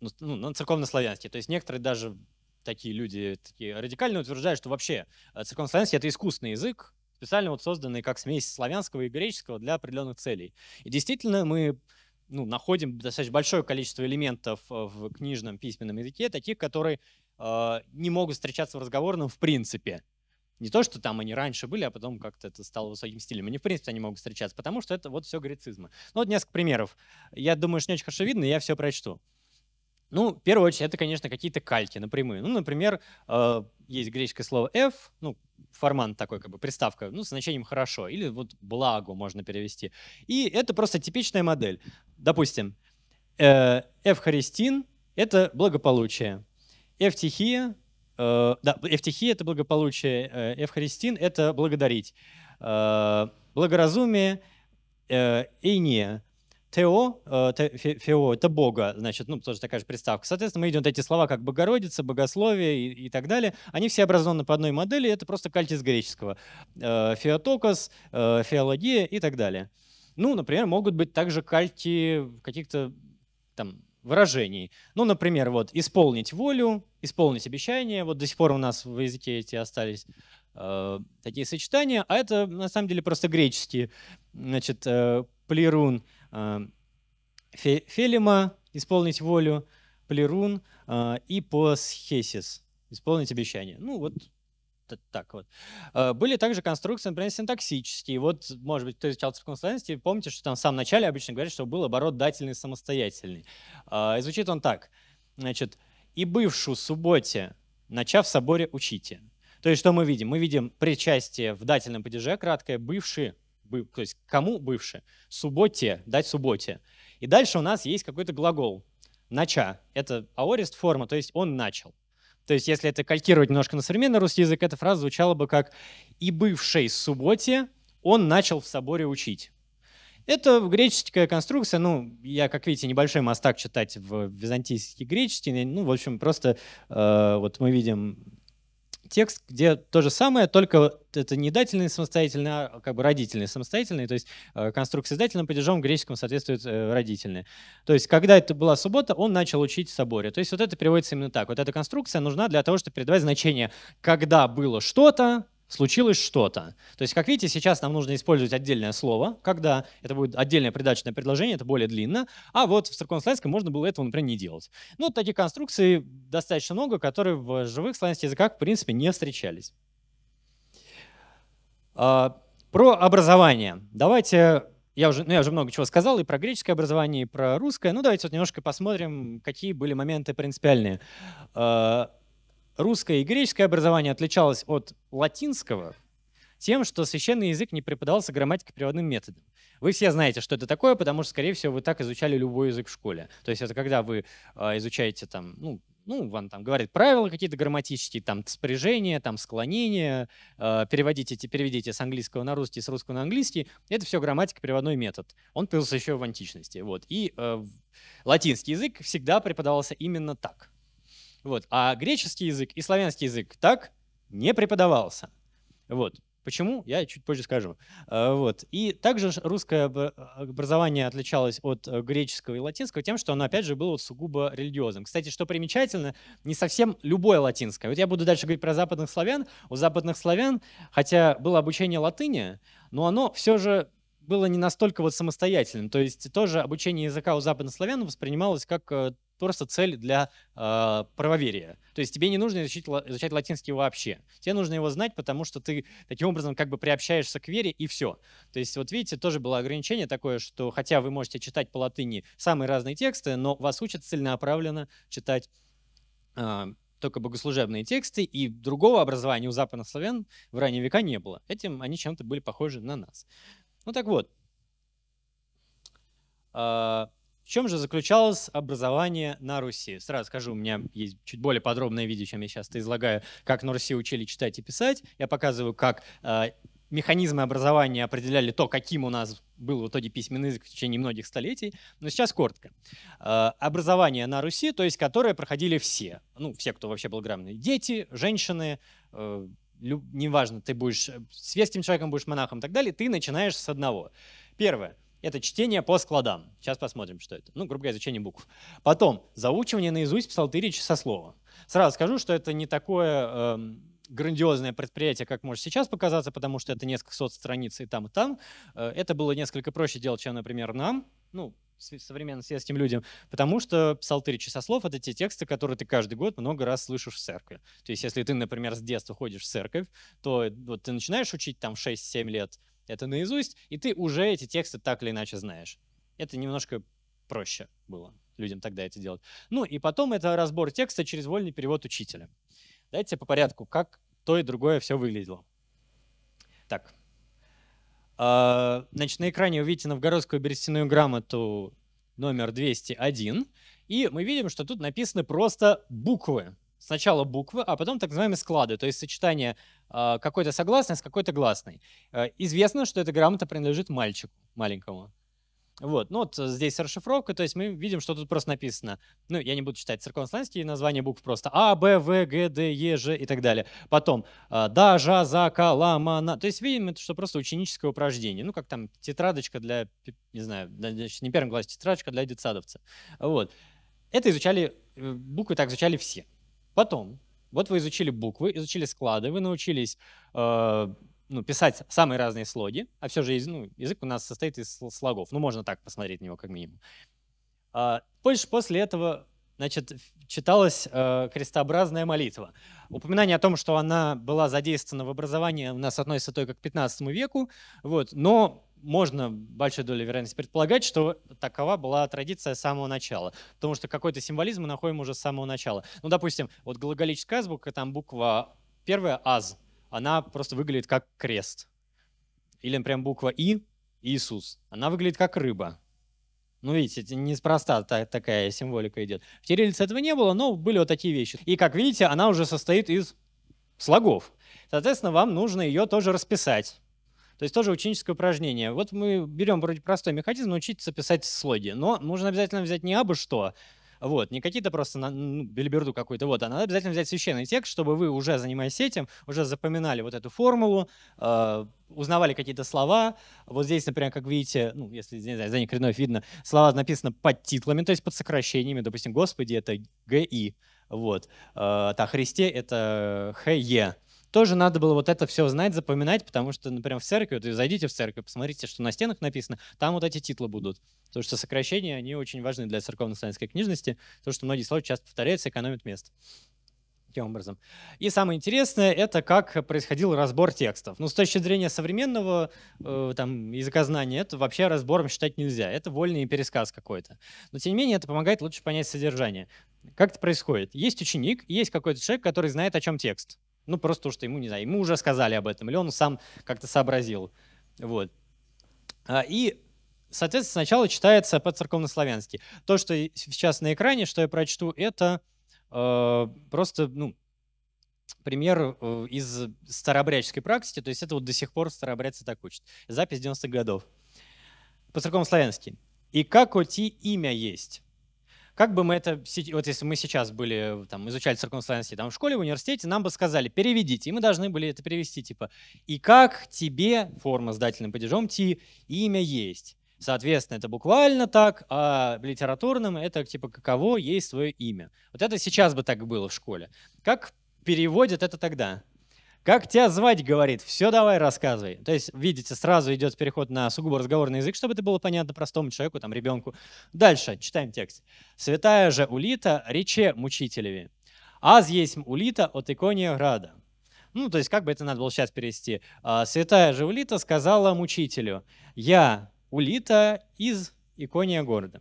ну, ну на церковнославянский. То есть некоторые даже такие люди такие радикально утверждают, что вообще э, церковнославянский — это искусственный язык, специально вот созданные как смесь славянского и греческого для определенных целей. И действительно, мы ну, находим достаточно большое количество элементов э, в книжном письменном языке, таких, которые э, не могут встречаться в разговорном в принципе. Не то, что там они раньше были, а потом как-то это стало высоким стилем. Они, в принципе, они могут встречаться, потому что это вот все грецизмы. Ну, вот несколько примеров. Я думаю, что не очень хорошо видно, я все прочту. Ну, в первую очередь, это, конечно, какие-то кальки напрямую. Ну, например, э, есть греческое слово «f», ну, формант такой, как бы приставка, ну, с значением «хорошо», или вот «благо» можно перевести. И это просто типичная модель. Допустим, «f-хористин» э, харистин" это благополучие, «f-тихия» да, «f-тихия» — это благополучие, «f-хористин» э, харистин" это благодарить, благоразумие, э, «эйния» Тео, э, Фео — это Бога, значит, ну, тоже такая же приставка. Соответственно, мы идем вот эти слова, как Богородица, Богословие и, и так далее. Они все образованы по одной модели, это просто кальтис греческого. Э, феотокос, э, феология и так далее. Ну, например, могут быть также кальти каких-то там выражений. Ну, например, вот «исполнить волю», «исполнить обещание». Вот до сих пор у нас в языке эти остались э, такие сочетания, а это на самом деле просто греческие. Значит, э, «плерун» — Эм, Фелима – исполнить волю, Плерун э, и Посхесис – исполнить обещание. Ну вот так вот. Э, были также конструкции, например, синтаксические. Вот, может быть, кто изучал циркунстанции, помните, что там в самом начале обычно говорят, что был оборот дательный самостоятельный. Э, и звучит он так. Значит, «И бывшую субботе, начав в соборе, учите». То есть что мы видим? Мы видим причастие в дательном падеже, краткое «бывшие то есть кому бывше, субботе, дать субботе. И дальше у нас есть какой-то глагол «нача». Это аорист форма, то есть он начал. То есть если это калькировать немножко на современный русский язык, эта фраза звучала бы как «и бывший субботе он начал в соборе учить». Это греческая конструкция, ну, я, как видите, небольшой мастак читать в византийский греческий. ну, в общем, просто э, вот мы видим текст, где то же самое, только это не дательный самостоятельный, а как бы родительный самостоятельный, то есть э, конструкция с дательным падежом греческом соответствует э, родительный. То есть когда это была суббота, он начал учить соборе. То есть вот это переводится именно так. Вот эта конструкция нужна для того, чтобы передавать значение «когда было что-то», случилось что-то. То есть, как видите, сейчас нам нужно использовать отдельное слово, когда это будет отдельное придаточное предложение, это более длинно, а вот в циркунслайдском можно было этого, например, не делать. Ну, таких конструкций достаточно много, которые в живых славянских языках, в принципе, не встречались. А, про образование. Давайте я уже, ну, я уже много чего сказал и про греческое образование, и про русское. Ну, давайте вот немножко посмотрим, какие были моменты принципиальные. А, русское и греческое образование отличалось от латинского тем, что священный язык не преподавался грамматикой приводным методом. Вы все знаете, что это такое, потому что, скорее всего, вы так изучали любой язык в школе. То есть это когда вы а, изучаете там, ну, ну, вам там говорит правила какие-то грамматические, там спряжение, там склонение, э, переводите, переведите с английского на русский, с русского на английский. Это все грамматика, приводной метод. Он появился еще в античности. Вот. И э, латинский язык всегда преподавался именно так. Вот. А греческий язык и славянский язык так не преподавался. Вот. Почему? Я чуть позже скажу. А, вот. И также русское образование отличалось от э, греческого и латинского тем, что оно, опять же, было сугубо религиозным. Кстати, что примечательно, не совсем любое латинское. Вот я буду дальше говорить про западных славян. У западных славян, хотя было обучение латыни, но оно все же было не настолько вот самостоятельным. То есть тоже обучение языка у западнославян воспринималось как э, просто цель для э, правоверия. То есть тебе не нужно изучить, изучать латинский вообще. Тебе нужно его знать, потому что ты таким образом как бы приобщаешься к вере и все. То есть вот видите, тоже было ограничение такое, что хотя вы можете читать по латыни самые разные тексты, но вас учат целенаправленно читать э, только богослужебные тексты, и другого образования у западных славян в ранние века не было. Этим они чем-то были похожи на нас. Ну так вот, а, в чем же заключалось образование на Руси? Сразу скажу, у меня есть чуть более подробное видео, чем я сейчас это излагаю, как на Руси учили читать и писать. Я показываю, как э, механизмы образования определяли то, каким у нас был в итоге письменный язык в течение многих столетий. Но сейчас коротко. Э, образование на Руси, то есть которое проходили все. Ну, все, кто вообще был грамотный. Дети, женщины, э, неважно, ты будешь э, светским человеком, будешь монахом и так далее, ты начинаешь с одного. Первое — это чтение по складам. Сейчас посмотрим, что это. Ну, грубо говоря, изучение букв. Потом, заучивание наизусть псалтыри слова. Сразу скажу, что это не такое э, грандиозное предприятие, как может сейчас показаться, потому что это несколько сот страниц и там, и там. Э, это было несколько проще делать, чем, например, нам. Ну, современным светским людям, потому что псалтыри псалтырь часослов — это те тексты, которые ты каждый год много раз слышишь в церкви. То есть если ты, например, с детства ходишь в церковь, то вот ты начинаешь учить там 6-7 лет, это наизусть, и ты уже эти тексты так или иначе знаешь. Это немножко проще было людям тогда это делать. Ну и потом это разбор текста через вольный перевод учителя. Дайте по порядку, как то и другое все выглядело. Так. А, значит, на экране вы видите новгородскую берестяную грамоту номер 201. И мы видим, что тут написаны просто буквы сначала буквы, а потом так называемые склады, то есть сочетание э, какой-то согласной с какой-то гласной. Э, известно, что эта грамота принадлежит мальчику маленькому. Вот, ну вот э, здесь расшифровка, то есть мы видим, что тут просто написано. Ну, я не буду читать церковнославянские названия букв просто. А, Б, В, Г, Д, Е, Ж и так далее. Потом э, да, жа, за, ка, ла, ма, на. То есть видим, это что просто ученическое упражнение. Ну, как там тетрадочка для, не знаю, для, не первом классе, тетрадочка для детсадовца. Вот. Это изучали, э, буквы так изучали все. Потом, вот вы изучили буквы, изучили склады, вы научились э, ну, писать самые разные слоги, а все же ну, язык у нас состоит из слогов. Ну, можно так посмотреть на него как минимум. Э, а, позже после этого значит, читалась э, крестообразная молитва. Упоминание о том, что она была задействована в образовании, у нас относится только к 15 веку, вот, но можно большой долей вероятности предполагать, что такова была традиция с самого начала. Потому что какой-то символизм мы находим уже с самого начала. Ну, допустим, вот глаголическая азбука, там буква первая «аз», она просто выглядит как крест. Или прям буква «и» — Иисус. Она выглядит как рыба. Ну, видите, это неспроста такая символика идет. В кириллице этого не было, но были вот такие вещи. И, как видите, она уже состоит из слогов. Соответственно, вам нужно ее тоже расписать. То есть тоже ученическое упражнение. Вот мы берем вроде простой механизм научиться писать слоги, но нужно обязательно взять не абы что, вот, не какие-то просто ну, билиберду какую-то, вот, а надо обязательно взять священный текст, чтобы вы, уже занимаясь этим, уже запоминали вот эту формулу, э, узнавали какие-то слова. Вот здесь, например, как видите, ну, если, не знаю, за кренов видно, слова написаны под титлами, то есть под сокращениями. Допустим, «Господи» — это «ГИ», вот. Э, а «Христе» — это «ХЕ» тоже надо было вот это все знать, запоминать, потому что, например, в церкви, вот зайдите в церковь, посмотрите, что на стенах написано, там вот эти титлы будут. Потому что сокращения, они очень важны для церковно-славянской книжности, потому что многие слова часто повторяются, экономят место таким образом. И самое интересное — это как происходил разбор текстов. Ну, с точки зрения современного э, там, языкознания, это вообще разбором считать нельзя. Это вольный пересказ какой-то. Но, тем не менее, это помогает лучше понять содержание. Как это происходит? Есть ученик, есть какой-то человек, который знает, о чем текст. Ну, просто то, что ему, не знаю, ему уже сказали об этом, или он сам как-то сообразил. Вот. А, и, соответственно, сначала читается по-церковнославянски. То, что сейчас на экране, что я прочту, это э, просто, ну, пример э, из старообрядческой практики, то есть это вот до сих пор старообрядцы так учат. Запись 90-х годов. По церковнославянски. «И как оти имя есть?» Как бы мы это, вот если мы сейчас были, э, там, изучали циркунстанции там, в школе, в университете, нам бы сказали, переведите, и мы должны были это перевести, типа, и как тебе, форма с дательным падежом ти, имя есть. Соответственно, это буквально так, а в литературном это типа каково есть свое имя. Вот это сейчас бы так было в школе. Как переводят это тогда? Как тебя звать, говорит, все давай рассказывай. То есть, видите, сразу идет переход на сугубо разговорный язык, чтобы это было понятно простому человеку, там, ребенку. Дальше, читаем текст. «Святая же улита рече мучителеви, аз есть улита от икония града». Ну, то есть, как бы это надо было сейчас перевести. «А, «Святая же улита сказала мучителю, я улита из икония города».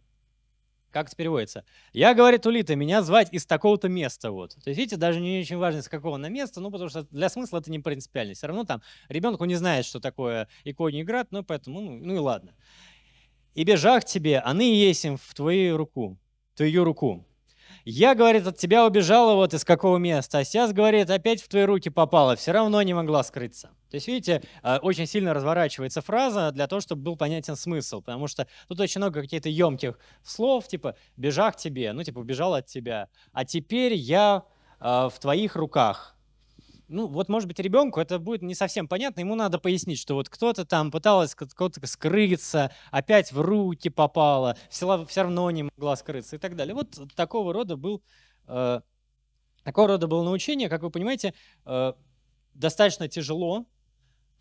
Как это переводится? Я, говорит, Улита, меня звать из такого-то места. Вот. То есть, видите, даже не очень важно, из какого на места, ну, потому что для смысла это не принципиально. Все равно там ребенку не знает, что такое иконий град, но ну, поэтому, ну, ну и ладно. И бежах тебе, они а есим в твою руку, твою руку. Я, говорит, от тебя убежала вот из какого места, а сейчас, говорит, опять в твои руки попала, все равно не могла скрыться. То есть, видите, а, очень сильно разворачивается фраза для того, чтобы был понятен смысл, потому что тут очень много каких-то емких слов, типа к тебе», ну, типа «убежал от тебя», «а теперь я а, в твоих руках», ну, вот, может быть, ребенку это будет не совсем понятно, ему надо пояснить, что вот кто-то там пыталась кто-то скрыться, опять в руки попала, все, все равно не могла скрыться и так далее. Вот такого рода был, э, такого рода было научение, как вы понимаете, э, достаточно тяжело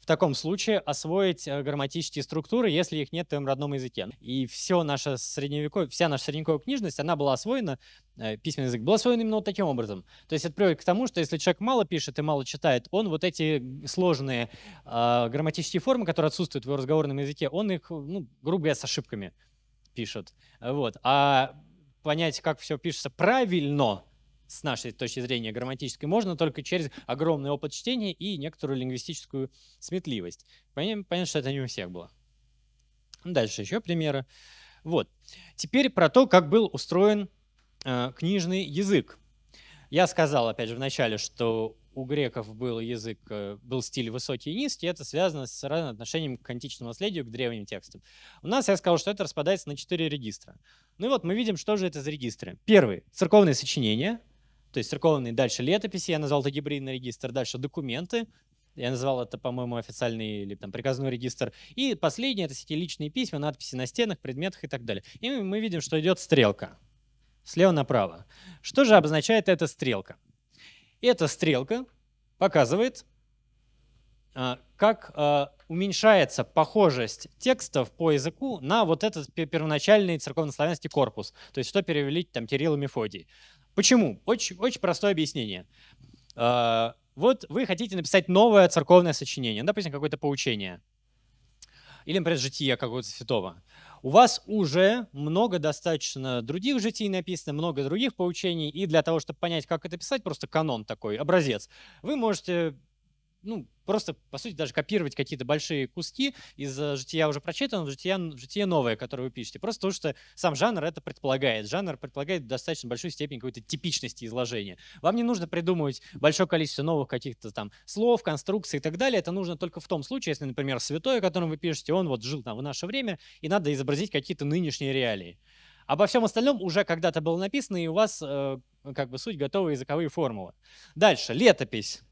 таком случае освоить э, грамматические структуры, если их нет в твоем родном языке. И все наше средневековье, вся наша средневековая книжность, она была освоена, э, письменный язык был освоен именно вот таким образом. То есть это приводит к тому, что если человек мало пишет и мало читает, он вот эти сложные э, грамматические формы, которые отсутствуют в его разговорном языке, он их, ну, грубо говоря, с ошибками пишет. Вот. А понять, как все пишется правильно, с нашей точки зрения грамматической, можно только через огромный опыт чтения и некоторую лингвистическую сметливость. Понятно, что это не у всех было. Дальше еще примеры. Вот. Теперь про то, как был устроен э, книжный язык. Я сказал, опять же, в начале, что у греков был язык, э, был стиль высокий и низкий, и это связано с разным отношением к античному наследию, к древним текстам. У нас, я сказал, что это распадается на четыре регистра. Ну и вот мы видим, что же это за регистры. Первый — церковные сочинения, то есть церковные, дальше летописи, я назвал это гибридный регистр, дальше документы, я назвал это, по-моему, официальный или там приказной регистр. И последнее — это всякие личные письма, надписи на стенах, предметах и так далее. И мы видим, что идет стрелка слева направо. Что же обозначает эта стрелка? Эта стрелка показывает, а, как а, уменьшается похожесть текстов по языку на вот этот первоначальный церковнославянский корпус, то есть что перевели там Кирилл и Мефодий. Почему? Очень, очень простое объяснение. А, вот вы хотите написать новое церковное сочинение, допустим, какое-то поучение, или, например, житие какого-то святого. У вас уже много достаточно других житий написано, много других поучений, и для того, чтобы понять, как это писать, просто канон такой, образец, вы можете ну, просто, по сути, даже копировать какие-то большие куски из э, жития уже прочитанного в житие, в житие новое, которое вы пишете. Просто то что сам жанр это предполагает. Жанр предполагает достаточно большую степень какой-то типичности изложения. Вам не нужно придумывать большое количество новых каких-то там слов, конструкций и так далее. Это нужно только в том случае, если, например, святой, о котором вы пишете, он вот жил там в наше время, и надо изобразить какие-то нынешние реалии. Обо всем остальном уже когда-то было написано, и у вас э, как бы суть готовые языковые формулы. Дальше, летопись.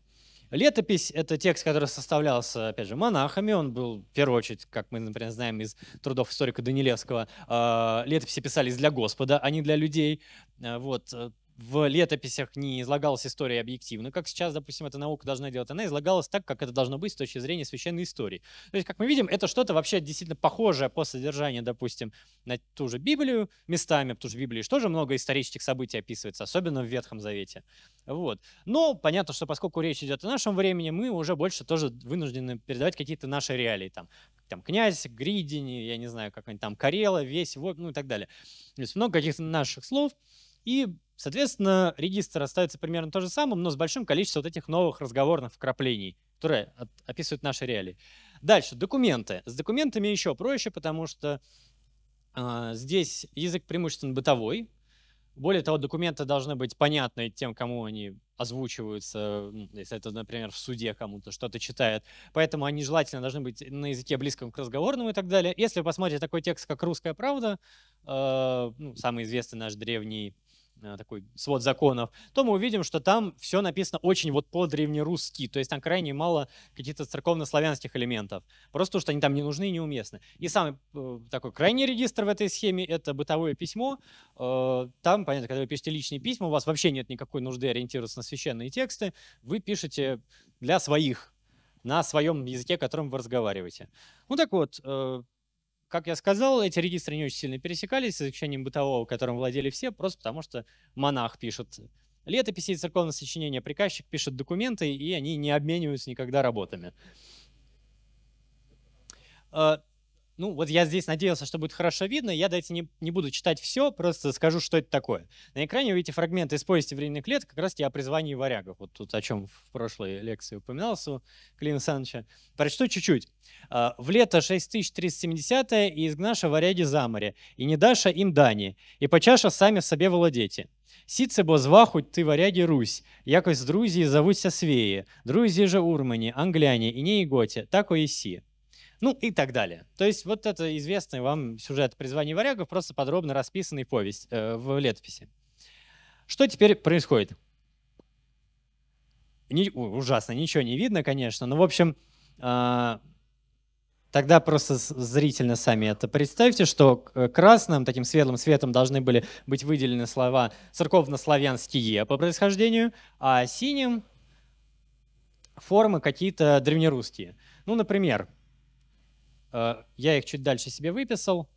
Летопись — это текст, который составлялся, опять же, монахами. Он был, в первую очередь, как мы, например, знаем из трудов историка Данилевского, а, летописи писались для Господа, а не для людей. А, вот. Э, в летописях не излагалась история объективно, как сейчас, допустим, эта наука должна делать. Она излагалась так, как это должно быть с точки зрения священной истории. То есть, как мы видим, это что-то вообще действительно похожее по содержанию, допустим, на ту же Библию местами, потому что в Библии тоже много исторических событий описывается, особенно в Ветхом Завете. Вот. Но понятно, что поскольку речь идет о нашем времени, мы уже больше тоже вынуждены передавать какие-то наши реалии. Там, там князь, Гридини, я не знаю, как они там, Карела, весь, вот, ну и так далее. То есть много каких-то наших слов, и, соответственно, регистр остается примерно то же самым, но с большим количеством вот этих новых разговорных вкраплений, которые от, описывают наши реалии. Дальше, документы. С документами еще проще, потому что э, здесь язык преимущественно бытовой. Более того, документы должны быть понятны тем, кому они озвучиваются, если это, например, в суде кому-то что-то читает. Поэтому они желательно должны быть на языке близком к разговорному и так далее. Если вы посмотрите такой текст, как «Русская правда», э, ну, самый известный наш древний Э, такой свод законов, то мы увидим, что там все написано очень вот по-древнерусски, то есть там крайне мало каких-то церковно-славянских элементов, просто что они там не нужны и неуместны. И самый э, такой крайний регистр в этой схеме — это бытовое письмо. Э, там, понятно, когда вы пишете личные письма, у вас вообще нет никакой нужды ориентироваться на священные тексты, вы пишете для своих на своем языке, которым вы разговариваете. Ну так вот, как я сказал, эти регистры не очень сильно пересекались с изучением бытового, которым владели все, просто потому что монах пишет летописи и церковное сочинение, приказчик пишет документы, и они не обмениваются никогда работами. А, ну, вот я здесь надеялся, что будет хорошо видно. Я, дайте, не, не буду читать все, просто скажу, что это такое. На экране вы видите фрагмент из повести «Временных лет», как раз-таки о призвании варягов. Вот тут о чем в прошлой лекции упоминался у Клина Санча. Прочту чуть-чуть. «А, «В лето 6370-е и изгнаша варяги за море, и не даша им дани, и почаша сами в себе владети. Сіце бо звахуть ти варяді Русь, якось друзі зовуться свеї, друзі же урмані, англяні, и не і готі, тако и си. Ну и так далее. То есть вот это известный вам сюжет призвания варягов», просто подробно расписанный повесть э, в летописи. Что теперь происходит? Не, ужасно, ничего не видно, конечно, но, в общем, э, Тогда просто зрительно сами это представьте, что э, красным, таким светлым светом должны были быть выделены слова церковно-славянские по происхождению, а синим формы какие-то древнерусские. Ну, например, Э, я их чуть дальше себе выписал.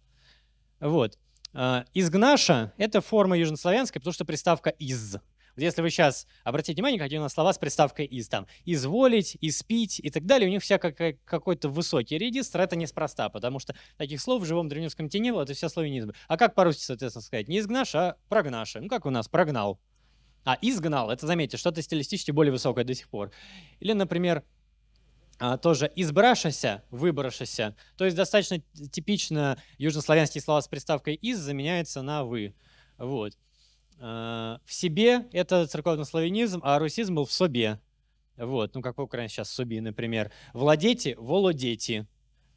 Вот. Э, изгнаша – это форма южнославянская, потому что приставка «из». Вот если вы сейчас обратите внимание, какие у нас слова с приставкой «из», там «изволить», «испить» и так далее, у них вся как, какой-то высокий регистр, это неспроста, потому что таких слов в живом древнерусском тени это все славянизм. А как по-русски, соответственно, сказать? Не изгнаша, а прогнаша? Ну как у нас «прогнал». А «изгнал» — это, заметьте, что-то стилистически более высокое до сих пор. Или, например, а, тоже «избрашася», «выброшася». То есть достаточно типично южнославянские слова с приставкой «из» заменяются на «вы». Вот. А, в себе — это церковный славянизм, а русизм был в собе. Вот, ну как в Украине сейчас соби, например. Владети — володети.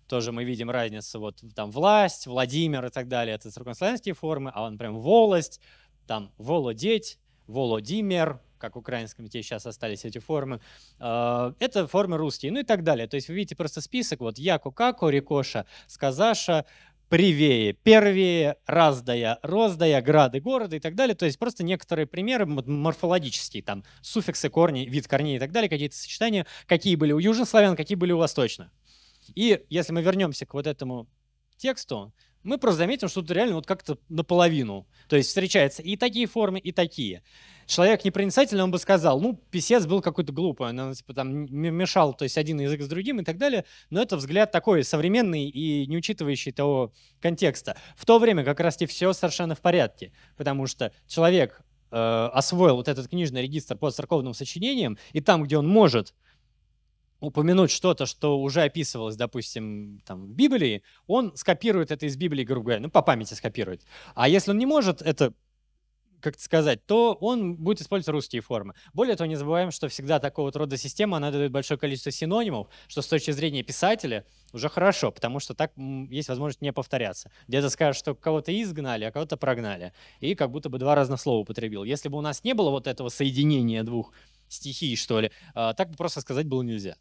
Тоже мы видим разницу. Вот там власть, Владимир и так далее. Это церковнославянские формы, а он прям волость, там володеть, Володимир — как в украинском, где сейчас остались эти формы. А, это формы русские, ну и так далее. То есть вы видите просто список, вот Яку Како, Рикоша, Сказаша, Привее, Первее, Раздая, Роздая, Грады, Города и так далее. То есть просто некоторые примеры морфологические, там суффиксы, корни, вид корней и так далее, какие-то сочетания, какие были у южнославян, какие были у восточных. И если мы вернемся к вот этому тексту, мы просто заметим, что тут реально вот как-то наполовину. То есть встречаются и такие формы, и такие. Человек непроницательный, он бы сказал, ну, писец был какой-то глупый, он ну, типа, там мешал, то есть один язык с другим и так далее. Но это взгляд такой современный и не учитывающий того контекста. В то время как раз и все совершенно в порядке, потому что человек э, освоил вот этот книжный регистр по церковным сочинениям, и там, где он может упомянуть что-то, что уже описывалось, допустим, там, в Библии, он скопирует это из Библии, грубо говоря, ну, по памяти скопирует. А если он не может это как это сказать, то он будет использовать русские формы. Более того, не забываем, что всегда такого рода система, она дает большое количество синонимов, что с точки зрения писателя уже хорошо, потому что так есть возможность не повторяться. Где-то скажешь, что кого-то изгнали, а кого-то прогнали. И как будто бы два разных слова употребил. Если бы у нас не было вот этого соединения двух стихий, что ли, а, так бы просто сказать было нельзя.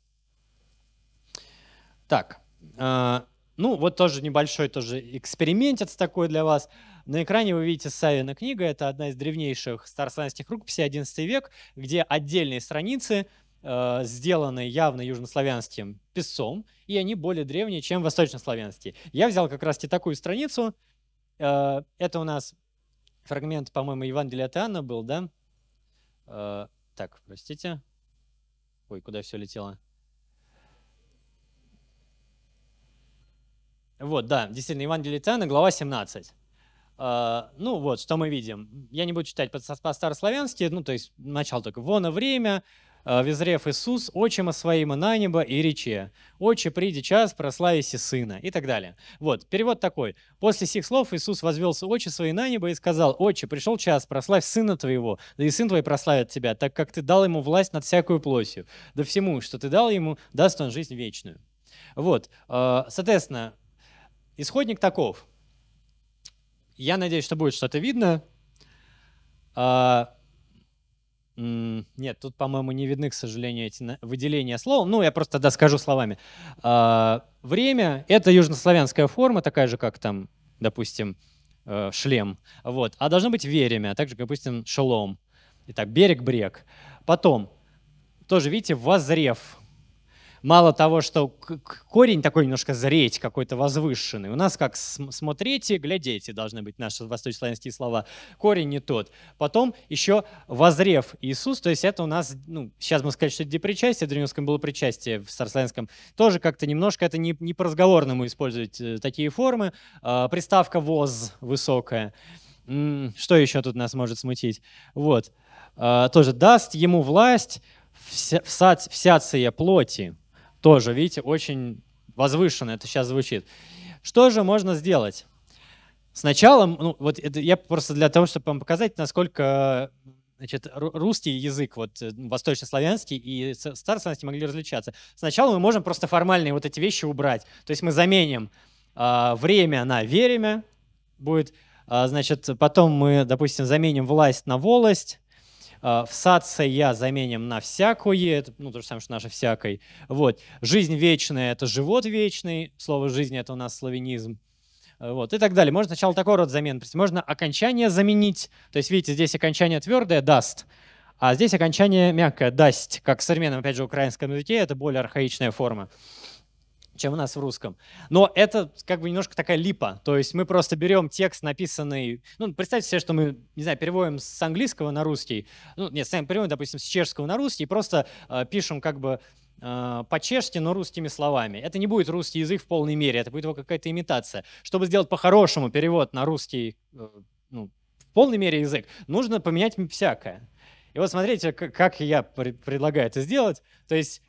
Так, а, ну вот тоже небольшой тоже экспериментец такой для вас. На экране вы видите Савина книга. Это одна из древнейших старославянских рукописей XI век, где отдельные страницы а, сделаны явно южнославянским песцом, и они более древние, чем восточнославянские. Я взял как раз-таки такую страницу. А, это у нас фрагмент, по-моему, Евангелия от Иоанна был, да? так, простите. Ой, куда все летело? Вот, да, действительно, Евангелие Тиана, глава 17. А, ну вот, что мы видим. Я не буду читать по-старославянски, ну то есть начало только. «Воно время, а, визрев Иисус, очима своима на небо и рече, «Отче, приди час, прославися Сына» и так далее. Вот, перевод такой. «После сих слов Иисус возвелся очи свои на небо и сказал, «Отче, пришел час, прославь Сына Твоего, да и Сын Твой прославит Тебя, так как Ты дал Ему власть над всякую плотью, да всему, что Ты дал Ему, даст Он жизнь вечную». Вот, а, соответственно, Исходник таков. Я надеюсь, что будет что-то видно. А, нет, тут, по-моему, не видны, к сожалению, эти выделения слов. Ну, я просто доскажу словами. А, время — это южнославянская форма, такая же, как там, допустим, э, шлем. Вот. А должно быть веремя, а также, допустим, шелом. Итак, берег-брег. Потом, тоже, видите, возрев — мало того, что корень такой немножко зреть, какой-то возвышенный. У нас как смотрите, глядите должны быть наши восточнославянские слова. Корень не тот. Потом еще возрев Иисус, то есть это у нас, ну, сейчас мы сказали, что это депричастие, в древнерусском было причастие, в старославянском тоже как-то немножко, это не, не по-разговорному использовать э, такие формы. А, приставка «воз» высокая. Что еще тут нас может смутить? Вот. А, тоже «даст ему власть всяться вся плоти». Тоже, видите, очень возвышенно это сейчас звучит. Что же можно сделать? Сначала, ну, вот это я просто для того, чтобы вам показать, насколько значит, русский язык, вот э, восточнославянский и старославянский могли различаться. Сначала мы можем просто формальные вот эти вещи убрать. То есть мы заменим э, время на веремя будет, э, значит, потом мы, допустим, заменим власть на волость, Э, в «сация» заменим на «всякое», это ну, то же самое, что наше «всякой». Вот. «Жизнь вечная» — это «живот вечный», слово «жизнь» — это у нас славянизм. Э, вот, и так далее. Можно сначала такой род замен. Можно окончание заменить. То есть, видите, здесь окончание твердое — «даст», а здесь окончание мягкое — «дасть», как в современном, опять же, украинском языке, это более архаичная форма чем у нас в русском. Но это как бы немножко такая липа. То есть мы просто берем текст, написанный... Ну, представьте себе, что мы, не знаю, переводим с английского на русский. Ну, нет, сами переводим, допустим, с чешского на русский, и просто э, пишем как бы э, по-чешски, но русскими словами. Это не будет русский язык в полной мере, это будет его какая-то имитация. Чтобы сделать по-хорошему перевод на русский, э, ну, в полной мере язык, нужно поменять всякое. И вот смотрите, как я предлагаю это сделать. То есть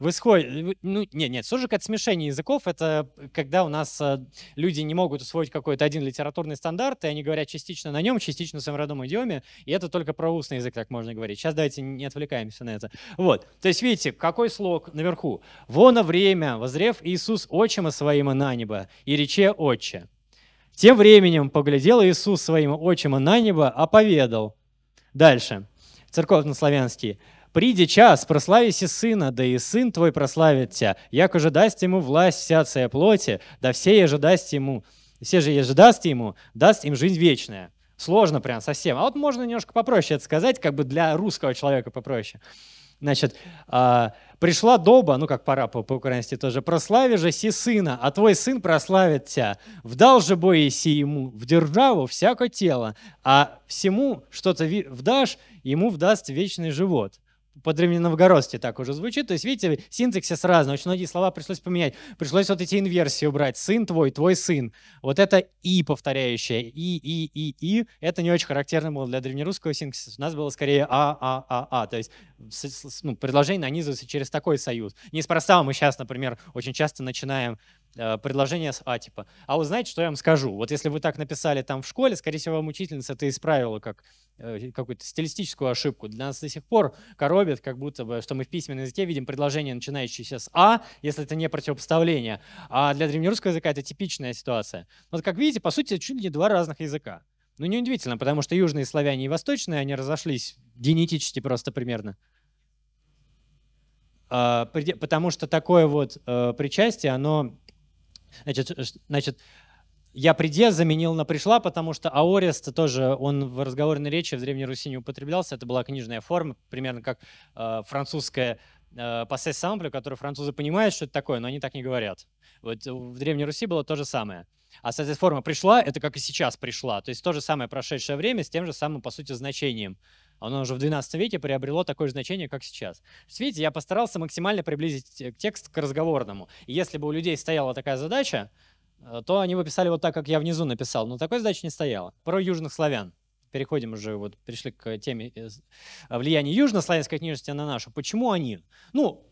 Восход... Э, ну, нет, нет, суржик — это смешение языков, это э, когда у нас э, люди не могут усвоить какой-то один литературный стандарт, и они говорят частично на нем, частично в своем родном идиоме, и это только про устный язык так можно говорить. Сейчас давайте не отвлекаемся на это. Вот, то есть видите, какой слог наверху? «Воно время, возрев Иисус отчима своима на небо, и рече отче». Тем временем поглядел Иисус своим отчима на небо, а поведал. Дальше, церковно-славянский. Приди час, прославися сына, да и сын твой прославит тебя, як уже даст ему власть вся ця плоти, да все еже даст ему, все же еже даст ему, даст им жизнь вечная. Сложно прям совсем. А вот можно немножко попроще это сказать, как бы для русского человека попроще. Значит, а, пришла доба, ну как пора по-украински тоже, прослави же си сына, а твой сын прославит тебя. Вдал же бой си ему в державу всякое тело, а всему что-то вдашь, ему вдаст вечный живот по-древненовгородски так уже звучит. То есть, видите, синтаксис разный. Очень многие слова пришлось поменять. Пришлось вот эти инверсии убрать. Сын твой, твой сын. Вот это «и» повторяющее. «И», «и», «и», «и». Это не очень характерно было для древнерусского синтаксиса. У нас было скорее «а», «а», «а», «а». То есть ну, предложение нанизывается через такой союз. Неспроста мы сейчас, например, очень часто начинаем Э, предложение с А типа. А вот знаете, что я вам скажу? Вот если вы так написали там в школе, скорее всего, вам учительница это исправила как э, какую-то стилистическую ошибку. Для нас до сих пор коробит, как будто бы, что мы в письменном языке видим предложение, начинающееся с А, если это не противопоставление. А для древнерусского языка это типичная ситуация. Вот как видите, по сути, чуть ли не два разных языка. Ну, неудивительно, потому что южные славяне и восточные, они разошлись генетически просто примерно. А, потому что такое вот э, причастие, оно Значит, э, значит я приде заменил на пришла, потому что аорест тоже, он в разговорной речи в Древней Руси не употреблялся. Это была книжная форма, примерно как э, французская пассе самплю, который французы понимают, что это такое, но они так не говорят. Вот э, в Древней Руси было то же самое. А, соответственно, форма пришла, это как и сейчас пришла. То есть то же самое прошедшее время с тем же самым, по сути, значением оно уже в 12 веке приобрело такое же значение, как сейчас. Видите, я постарался максимально приблизить текст к разговорному. если бы у людей стояла такая задача, э, то они бы писали вот так, как я внизу написал. Но такой задачи не стояло. Про южных славян. Переходим уже, вот пришли к теме э, э, влияния южнославянской книжности на нашу. Почему они? Ну,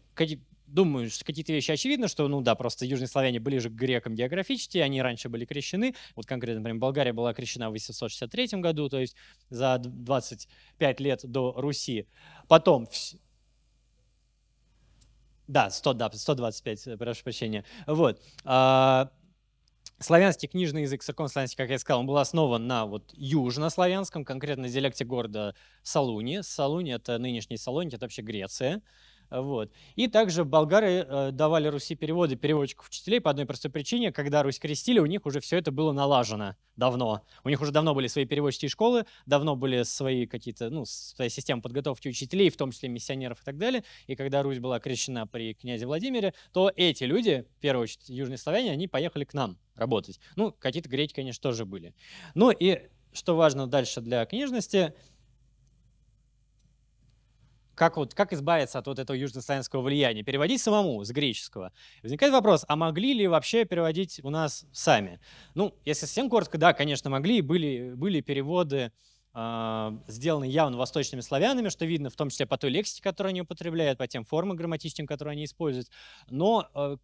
думаю, что какие-то вещи очевидно, что, ну да, просто южные славяне ближе к грекам географически, они раньше были крещены. Вот конкретно, например, Болгария была крещена в 863 году, то есть за 25 лет до Руси. Потом да, 100, да, 125, э, прошу прощения. Вот. А, славянский книжный язык, саконславянский, как я сказал, он был основан на вот южнославянском, конкретно диалекте города Салуни. Салуни — это нынешний Салоники, это вообще Греция. Вот. И также болгары э, давали Руси переводы переводчиков-учителей по одной простой причине. Когда Русь крестили, у них уже все это было налажено давно. У них уже давно были свои переводческие школы, давно были свои какие-то, ну, своя система подготовки учителей, в том числе миссионеров и так далее. И когда Русь была крещена при князе Владимире, то эти люди, в первую очередь южные славяне, они поехали к нам работать. Ну, какие-то греки, конечно, тоже были. Ну и, что важно дальше для книжности – как, вот, как избавиться от вот этого южнославянского влияния? Переводить самому с греческого. Возникает вопрос, а могли ли вообще переводить у нас сами? Ну, если совсем коротко, да, конечно, могли. Были, были переводы, э, сделаны явно восточными славянами, что видно в том числе по той лексике, которую они употребляют, по тем формам грамматическим, которые они используют. Но э,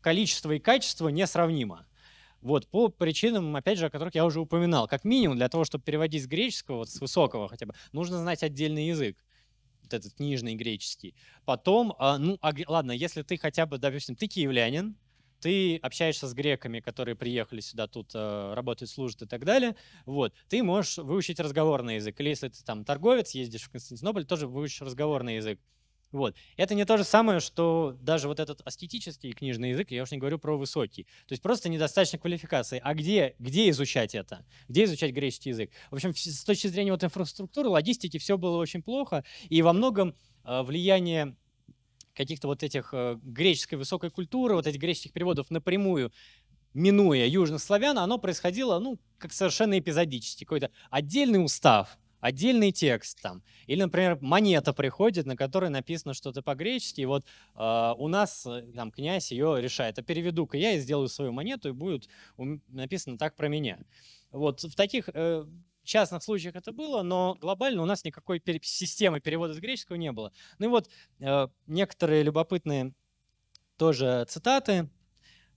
количество и качество несравнимо. Вот, по причинам, опять же, о которых я уже упоминал. Как минимум, для того, чтобы переводить с греческого, вот с высокого хотя бы, нужно знать отдельный язык вот этот нижний греческий. Потом, а, ну, а ладно, если ты хотя бы, допустим, ты киевлянин, ты общаешься с греками, которые приехали сюда, тут э, работают, служат и так далее, вот, ты можешь выучить разговорный язык. Или если ты там торговец, ездишь в Константинополь, тоже выучишь разговорный язык. Вот. Это не то же самое, что даже вот этот аскетический книжный язык, я уж не говорю про высокий. То есть просто недостаточно квалификации. А где, где изучать это? Где изучать греческий язык? В общем, с точки зрения вот инфраструктуры, логистики, все было очень плохо. И во многом э, влияние каких-то вот этих э, греческой высокой культуры, вот этих греческих переводов напрямую минуя южных славян, оно происходило, ну, как совершенно эпизодически. Какой-то отдельный устав, отдельный текст там. Или, например, монета приходит, на которой написано что-то по-гречески, и вот э, у нас э, там князь ее решает, а переведу-ка я и сделаю свою монету, и будет написано так про меня. Вот в таких э, частных случаях это было, но глобально у нас никакой пере- системы перевода с греческого не было. Ну и вот э, некоторые любопытные тоже цитаты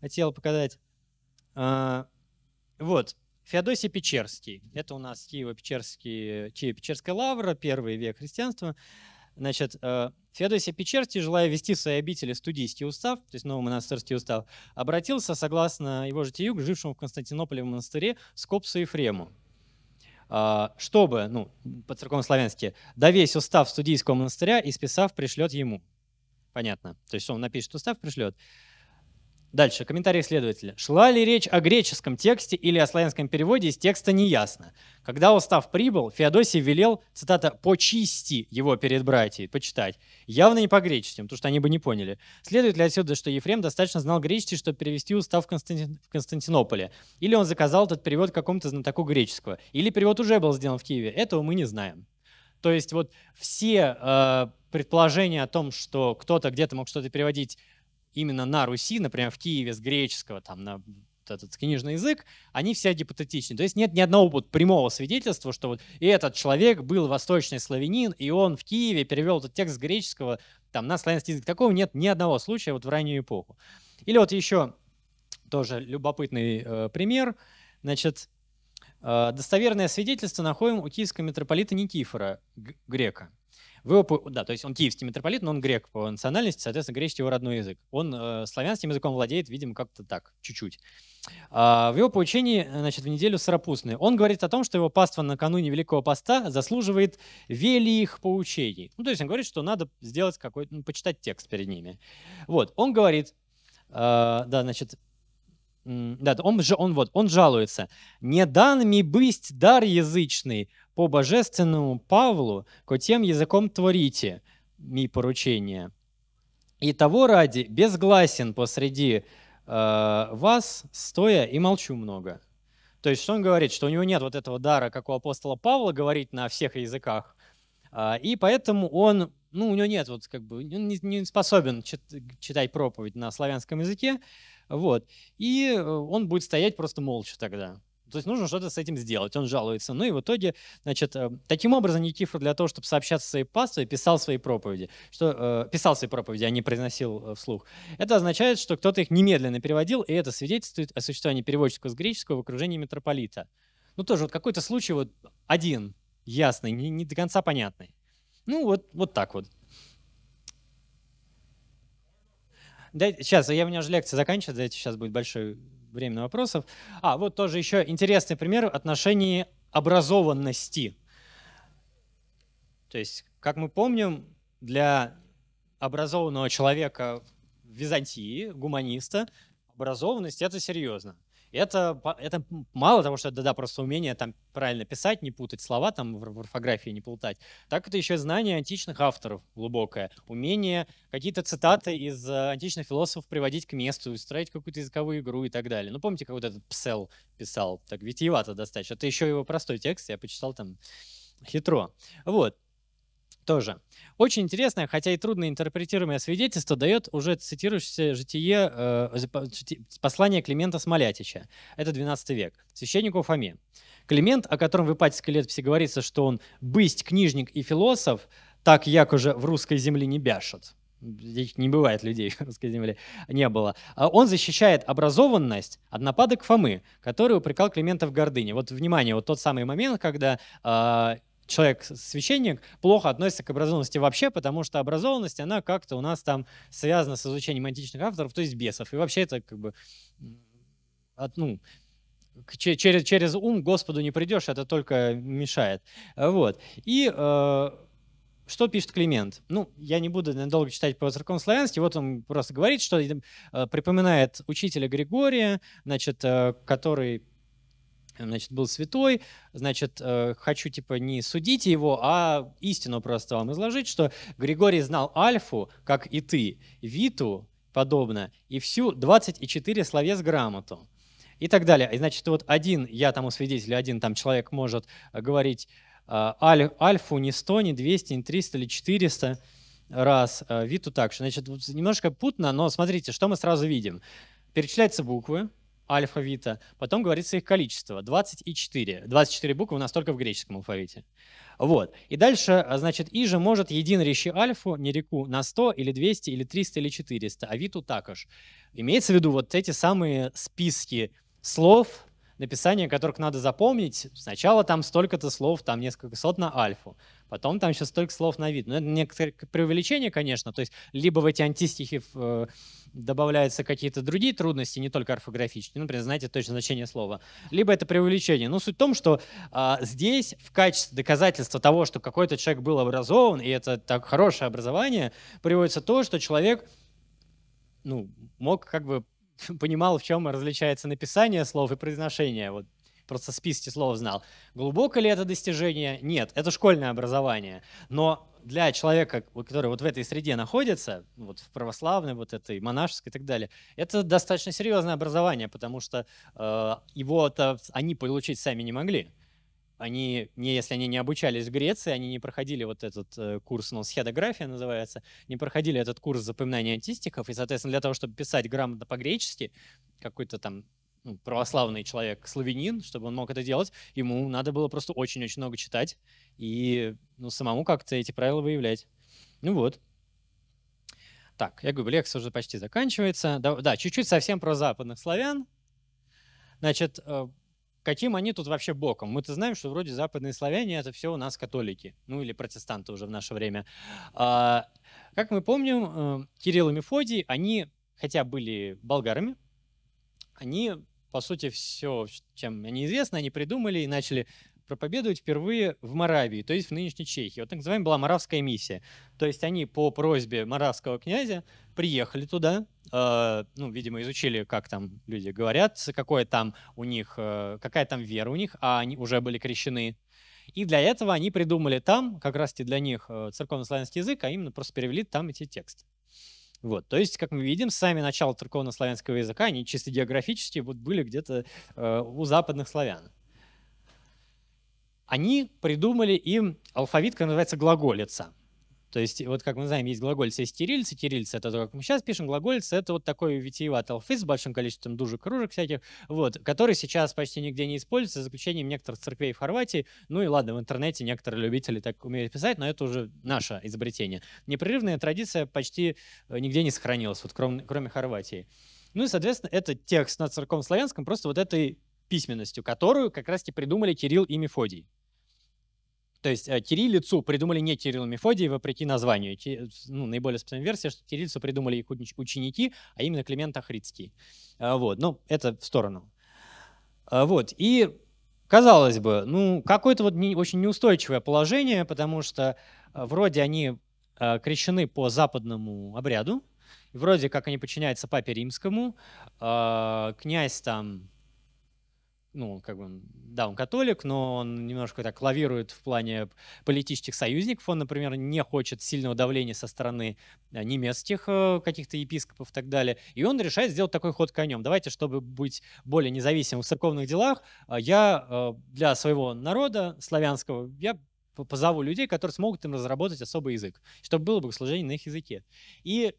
хотел показать. Э, вот, Феодосий Печерский. Это у нас Киево-Печерский, Киево-Печерская лавра, первый век христианства. Значит, э, Феодосий Печерский, желая вести в своей обители студийский устав, то есть новый монастырский устав, обратился, согласно его житию, к жившему в Константинополе в монастыре Скопсу Ефрему, а, чтобы, ну, по-церковнославянски, да весь устав студийского монастыря, и списав, пришлет ему. Понятно. То есть он напишет устав, пришлет. Дальше, комментарий следователя. Шла ли речь о греческом тексте или о славянском переводе, из текста неясно. Когда устав прибыл, Феодосий велел, цитата, «почисти его перед братьями, почитать. Явно не по-греческим, потому что они бы не поняли. Следует ли отсюда, что Ефрем достаточно знал греческий, чтобы перевести устав в, Константин... в Константинополе? Или он заказал этот перевод какому-то знатоку греческого? Или перевод уже был сделан в Киеве? Этого мы не знаем. То есть вот все э, предположения о том, что кто-то где-то мог что-то переводить именно на Руси, например, в Киеве с греческого, там, на этот книжный язык, они все гипотетичны. То есть нет ни одного вот прямого свидетельства, что вот и этот человек был восточный славянин, и он в Киеве перевел этот текст с греческого там, на славянский язык. Такого нет ни одного случая вот в раннюю эпоху. Или вот еще тоже любопытный э, пример. Значит, э, достоверное свидетельство находим у киевского митрополита Никифора Грека. Вы да, то есть он киевский митрополит, но он грек по национальности, соответственно, греческий его родной язык. Он э, славянским языком владеет, видимо, как-то так, чуть-чуть. Э, в его поучении, значит, в неделю сыропустные, он говорит о том, что его паства накануне Великого Поста заслуживает велиих поучений. Ну, то есть он говорит, что надо сделать какой-то, ну, почитать текст перед ними. Вот, он говорит, э, да, значит, да, он, он, вот, он жалуется. «Не дан ми бысть дар язычный, по божественному Павлу, ко тем языком творите, ми поручение. И того ради безгласен посреди э, вас, стоя и молчу много. То есть, что он говорит? Что у него нет вот этого дара, как у апостола Павла, говорить на всех языках. Э, и поэтому он, ну, у него нет, вот как бы, он не, не способен чит, читать проповедь на славянском языке. Вот. И э, он будет стоять просто молча тогда. То есть нужно что-то с этим сделать. Он жалуется. Ну и в итоге, значит, э, таким образом Никифор для того, чтобы сообщаться своей паствой, писал свои проповеди. Что, э, писал свои проповеди, а не произносил э, вслух. Это означает, что кто-то их немедленно переводил, и это свидетельствует о существовании переводчика с греческого в окружении митрополита. Ну тоже вот какой-то случай вот один, ясный, не, не до конца понятный. Ну вот, вот так вот. Да, сейчас, а я, у меня уже лекция заканчивается, сейчас будет большой время на вопросов. А, вот тоже еще интересный пример в отношении образованности. То есть, как мы помним, для образованного человека в Византии, гуманиста, образованность — это серьезно. Это, это мало того, что это, да, просто умение там правильно писать, не путать слова, там в орфографии не плутать, так это еще знание античных авторов глубокое, умение какие-то цитаты из э, античных философов приводить к месту, строить какую-то языковую игру и так далее. Ну, помните, как вот этот Псел писал, так витиевато достаточно. Это еще его простой текст, я почитал там хитро. Вот тоже. Очень интересное, хотя и трудно интерпретируемое свидетельство дает уже цитирующееся житие, э, послание Климента Смолятича. Это 12 век, священнику Фоме. Климент, о котором в Ипатийской летописи говорится, что он «бысть книжник и философ, так як уже в русской земле не бяшет». Здесь не бывает людей в русской земле, не было. «А он защищает образованность от нападок Фомы, который упрекал Климента в гордыне. Вот, внимание, вот тот самый момент, когда э, человек-священник плохо относится к образованности вообще, потому что образованность, она как-то у нас там связана с изучением античных авторов, то есть бесов. И вообще это как бы от, ну, через, через ум Господу не придешь, это только мешает. Вот. И э, что пишет Климент? Ну, я не буду долго читать про церковнославянский, вот он просто говорит, что э, припоминает учителя Григория, значит, э, который значит, был святой, значит, э, хочу, типа, не судить его, а истину просто вам изложить, что Григорий знал Альфу, как и ты, Виту, подобно, и всю 24 словес грамоту и так далее. И, значит, вот один, я там у свидетеля, один там человек может э, говорить э, аль, альфу не 100, не 200, не 300 или 400 раз, Виту так же. Значит, немножко путно, но смотрите, что мы сразу видим. Перечисляются буквы, альфавита. Потом говорится их количество, 20 и 4. 24 буквы у нас только в греческом алфавите. Вот. И дальше, а, значит, и же может един речи альфу, не реку, на 100 или 200 или 300 или 400, а виту також. Имеется в виду вот эти самые списки слов, Написания, которых надо запомнить. Сначала там столько-то слов, там несколько сот на альфу, потом там еще столько слов на вид. Но ну, это некоторое преувеличение, конечно. То есть либо в эти антистихи э, добавляются какие-то другие трудности, не только орфографические, ну, например, знаете точное значение слова, либо это преувеличение. Но ну, суть в том, что э, здесь в качестве доказательства того, что какой-то человек был образован, и это так хорошее образование, приводится то, что человек ну, мог как бы понимал, в чем различается написание слов и произношение. Вот просто списки слов знал. Глубоко ли это достижение? Нет, это школьное образование. Но для человека, который вот в этой среде находится, ну вот в православной, вот этой монашеской и так далее, это достаточно серьезное образование, потому что э, его-то они получить сами не могли они, не, если они не обучались в Греции, они не проходили вот этот э, курс, ну, схедография называется, не проходили этот курс запоминания антистиков, и, соответственно, для того, чтобы писать грамотно по-гречески, какой-то там ну, православный человек, славянин, чтобы он мог это делать, ему надо было просто очень-очень много читать и ну, самому как-то эти правила выявлять. Ну вот. Так, я говорю, лекция уже почти заканчивается. Да, да чуть-чуть совсем про западных славян. Значит, э, каким они тут вообще боком? Мы-то знаем, что вроде западные славяне — это все у нас католики, ну или протестанты уже в наше время. А, как мы помним, э, Кирилл и Мефодий, они, хотя были болгарами, они, по сути, все, чем они известны, они придумали и начали проповедовать впервые в Моравии, то есть в нынешней Чехии. Вот так называемая была Моравская миссия. То есть они по просьбе Моравского князя приехали туда, э, ну, видимо, изучили, как там люди говорят, какое там у них, э, какая там вера у них, а они уже были крещены. И для этого они придумали там, как раз-таки для них э, церковно-славянский язык, а именно просто перевели там эти тексты. Вот, то есть, как мы видим, сами начало церковно-славянского языка, они чисто географически вот были где-то э, у западных славян они придумали им алфавит, который называется глаголица. То есть, вот как мы знаем, есть глаголица есть стерильца. Терильца — это то, как мы сейчас пишем. Глаголица — это вот такой витиеватый алфавит с большим количеством дужек, кружек всяких, вот, который сейчас почти нигде не используется, за исключением некоторых церквей в Хорватии. Ну и ладно, в интернете некоторые любители так умеют писать, но это уже наше изобретение. Непрерывная традиция почти э, нигде не сохранилась, вот кроме, кроме Хорватии. Ну и, соответственно, этот текст на церковном славянском просто вот этой письменностью, которую как раз-таки придумали Кирилл и Мефодий. То есть э, кириллицу придумали не Кирилл и Мефодий, вопреки названию. Э, ну, наиболее распространенная версия, что кириллицу придумали ученики, а именно Климент Ахридский. Э, вот, ну, это в сторону. Вот, и казалось бы, ну, какое-то вот не, очень неустойчивое положение, потому что вроде они крещены по западному обряду, вроде как они подчиняются папе римскому, князь там ну, как бы, да, он католик, но он немножко так лавирует в плане политических союзников. Он, например, не хочет сильного давления со стороны э, немецких э, каких-то епископов и так далее. И он решает сделать такой ход конем. Давайте, чтобы быть более независимым в церковных делах, э, я для своего народа славянского, я позову людей, которые смогут им разработать особый язык, чтобы было бы служение на их языке. И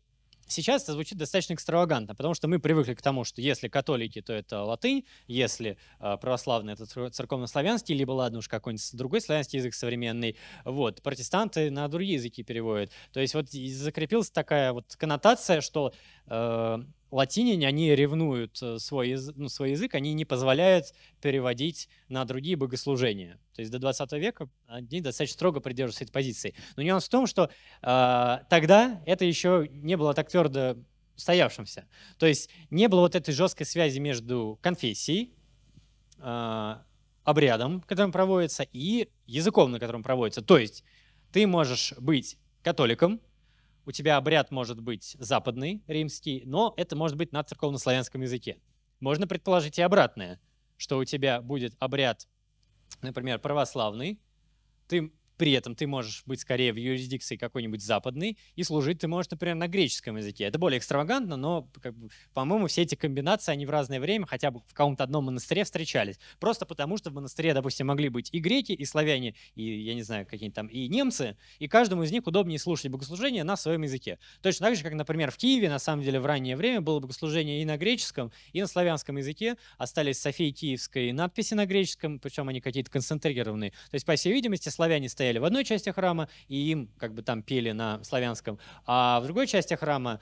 Сейчас это звучит достаточно экстравагантно, потому что мы привыкли к тому, что если католики, то это латынь, если э, православные, это церковнославянский, либо, ладно, уж какой-нибудь другой славянский язык современный, вот, протестанты на другие языки переводят. То есть вот закрепилась такая вот коннотация, что э, латинень, они ревнуют э, свой, ну, свой язык, они не позволяют переводить на другие богослужения. То есть до 20 века они достаточно строго придерживаются этой позиции. Но нюанс в том, что э, тогда это еще не было так твердо стоявшимся. То есть не было вот этой жесткой связи между конфессией, э, обрядом, которым проводится, и языком, на котором проводится. То есть ты можешь быть католиком, у тебя обряд может быть западный, римский, но это может быть на церковнославянском языке. Можно предположить и обратное, что у тебя будет обряд, например, православный, ты при этом ты можешь быть скорее в юрисдикции какой-нибудь западной, и служить ты можешь, например, на греческом языке. Это более экстравагантно, но, как бы, по-моему, все эти комбинации, они в разное время хотя бы в каком-то одном монастыре встречались. Просто потому, что в монастыре, допустим, могли быть и греки, и славяне, и, я не знаю, какие-нибудь там, и немцы, и каждому из них удобнее слушать богослужение на своем языке. Точно так же, как, например, в Киеве, на самом деле, в раннее время было богослужение и на греческом, и на славянском языке. Остались Софии Киевской надписи на греческом, причем они какие-то концентрированные. То есть, по всей видимости, славяне стоят стояли в одной части храма, и им как бы там пели на славянском, а в другой части храма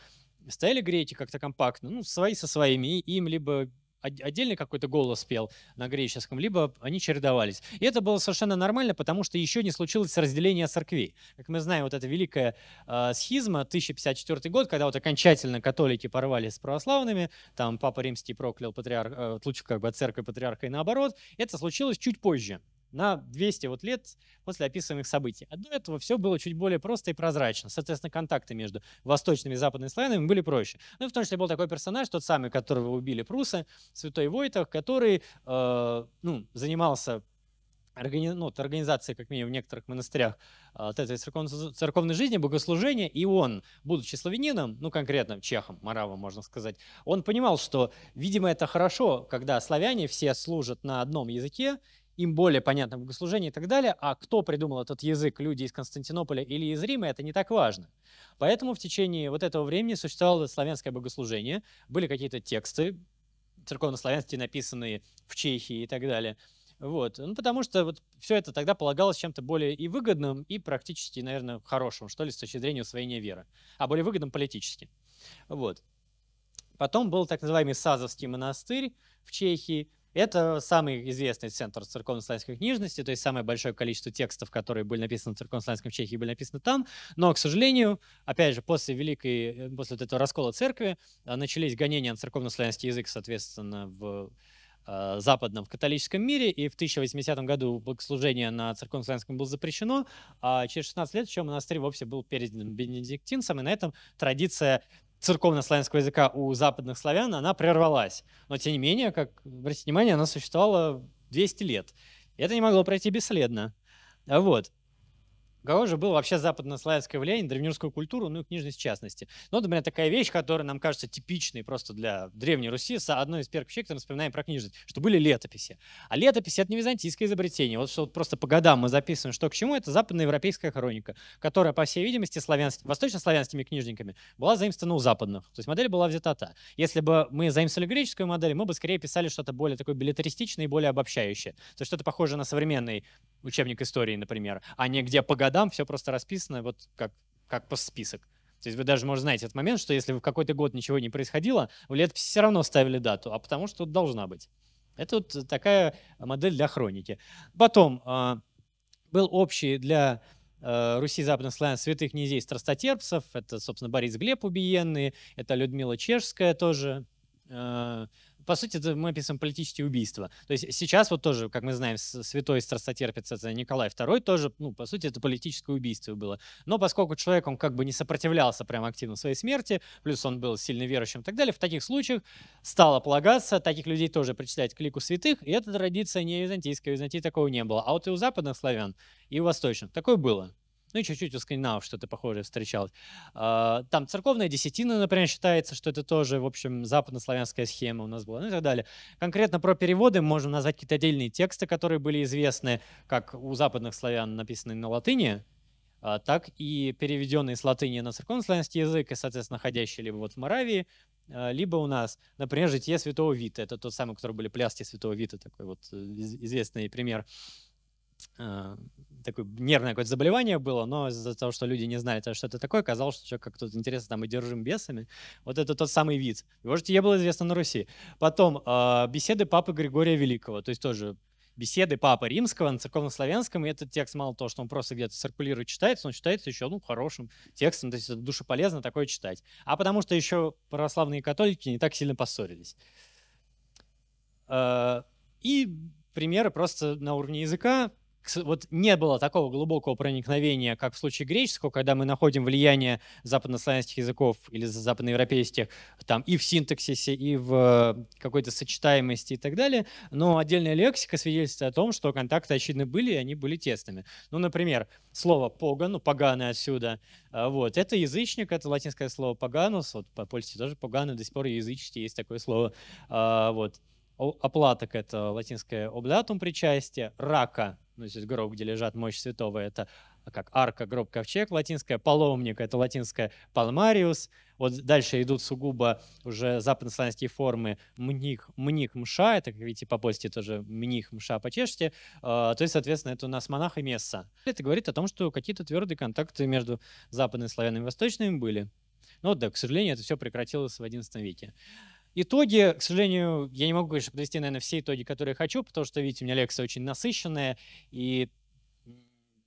стояли греки как-то компактно, ну, свои со своими, и им либо отдельный какой-то голос пел на греческом, либо они чередовались. И это было совершенно нормально, потому что еще не случилось разделение церквей. Как мы знаем, вот эта великая э, схизма 1054 год, когда вот окончательно католики порвались с православными, там Папа Римский проклял патриарх, э, лучше как бы от церкви патриарха и наоборот, это случилось чуть позже на 200 вот лет после описанных событий. А до этого все было чуть более просто и прозрачно. Соответственно, контакты между восточными и западными славянами были проще. Ну и в том числе был такой персонаж, тот самый, которого убили прусы, святой Войтах, который э, ну, занимался органи... ну, вот, как минимум в некоторых монастырях, э, от этой церков... церковной жизни, богослужения, и он, будучи славянином, ну, конкретно чехом, маравом, можно сказать, он понимал, что, видимо, это хорошо, когда славяне все служат на одном языке, им более понятно богослужение и так далее, а кто придумал этот язык, люди из Константинополя или из Рима, это не так важно. Поэтому в течение вот этого времени существовало славянское богослужение, были какие-то тексты церковнославянские, написанные в Чехии и так далее. Вот. Ну, потому что вот все это тогда полагалось чем-то более и выгодным, и практически, наверное, хорошим, что ли, с точки зрения усвоения веры. А более выгодным политически. Вот. Потом был так называемый Сазовский монастырь в Чехии, это самый известный центр церковно-славянской книжности, то есть самое большое количество текстов, которые были написаны в церковно-славянском Чехии, были написаны там. Но, к сожалению, опять же, после великой, э, после вот этого раскола церкви а, начались гонения на церковно-славянский язык, соответственно, в а, западном в католическом мире, и в 1080 году богослужение на церковно-славянском было запрещено, а через 16 лет еще монастырь вовсе был передан бенедиктинцам, и на этом традиция церковно-славянского языка у западных славян, она прервалась. Но тем не менее, как обратите внимание, она существовала 200 лет. И это не могло пройти бесследно. Вот какое же было вообще западнославянское влияние, древнерусскую культуру, ну и книжность в частности. Ну, например, такая вещь, которая нам кажется типичной просто для Древней Руси, одной из первых вещей, которые вспоминаем про книжность, что были летописи. А летописи — это не византийское изобретение. Вот что вот просто по годам мы записываем, что к чему, это западноевропейская хроника, которая, по всей видимости, славянс... восточнославянскими книжниками была заимствована у западных. То есть модель была взята та. Если бы мы заимствовали греческую модель, мы бы скорее писали что-то более такое билетаристичное и более обобщающее. То есть что-то похожее на современный учебник истории, например, а не где по годам годам все просто расписано вот как, как по список. То есть вы даже, может, знаете этот момент, что если в какой-то год ничего не происходило, в летописи все равно ставили дату, а потому что должна быть. Это вот такая модель для хроники. Потом э, был общий для э, Руси западных славян святых князей страстотерпцев. Это, собственно, Борис Глеб убиенный, это Людмила Чешская тоже, э, по сути, мы описываем политические убийства. То есть сейчас вот тоже, как мы знаем, святой страстотерпец это Николай II тоже, ну, по сути, это политическое убийство было. Но поскольку человек, он как бы не сопротивлялся прям активно своей смерти, плюс он был сильно верующим и так далее, в таких случаях стало полагаться, таких людей тоже причислять к лику святых, и эта традиция не византийская, в Византии такого не было. А вот и у западных славян, и у восточных такое было ну и чуть-чуть у скандинавов что-то похожее встречалось. А, там церковная десятина, например, считается, что это тоже, в общем, западнославянская схема у нас была, ну и так далее. Конкретно про переводы можно назвать какие-то отдельные тексты, которые были известны, как у западных славян написанные на латыни, а, так и переведенные с латыни на церковнославянский язык и, соответственно, находящие либо вот в Моравии, а, либо у нас, например, «Житие святого Вита». Это тот самый, который были пляски святого Вита, такой вот э, известный пример такое нервное какое-то заболевание было, но из-за того, что люди не знали, что это такое, казалось, что человек как тут интересно там и держим бесами. Вот это тот самый вид. Его житие было известно на Руси. Потом э, беседы папы Григория Великого, то есть тоже беседы Папы Римского на церковно-славянском, и этот текст мало того, что он просто где-то циркулирует, читается, он считается еще ну, хорошим текстом, то есть это душеполезно такое читать. А потому что еще православные католики не так сильно поссорились. А, и примеры просто на уровне языка, вот не было такого глубокого проникновения, как в случае греческого, когда мы находим влияние западнославянских языков или западноевропейских там и в синтаксисе, и в э, какой-то сочетаемости и так далее. Но отдельная лексика свидетельствует о том, что контакты очевидно были, и они были тесными. Ну, например, слово «поган», ну, «поганы» отсюда, э, вот, это язычник, это латинское слово «поганус», вот по-польски тоже «поганы», до сих пор язычники есть такое слово, э, вот. Оплаток — это латинское «обдатум» причастие, рака ну, здесь гроб, где лежат мощь святого, это как арка, гроб, ковчег, латинская, паломник, это латинское палмариус. Вот дальше идут сугубо уже западнославянские формы мних, мних мша, это, как видите, по-польски тоже мних мша по-чешски. А, то есть, соответственно, это у нас монах и месса. Это говорит о том, что какие-то твердые контакты между западными славянами и восточными были. Но ну да, к сожалению, это все прекратилось в XI веке. Итоги, к сожалению, я не могу, конечно, подвести, наверное, все итоги, которые хочу, потому что, видите, у меня лекция очень насыщенная, и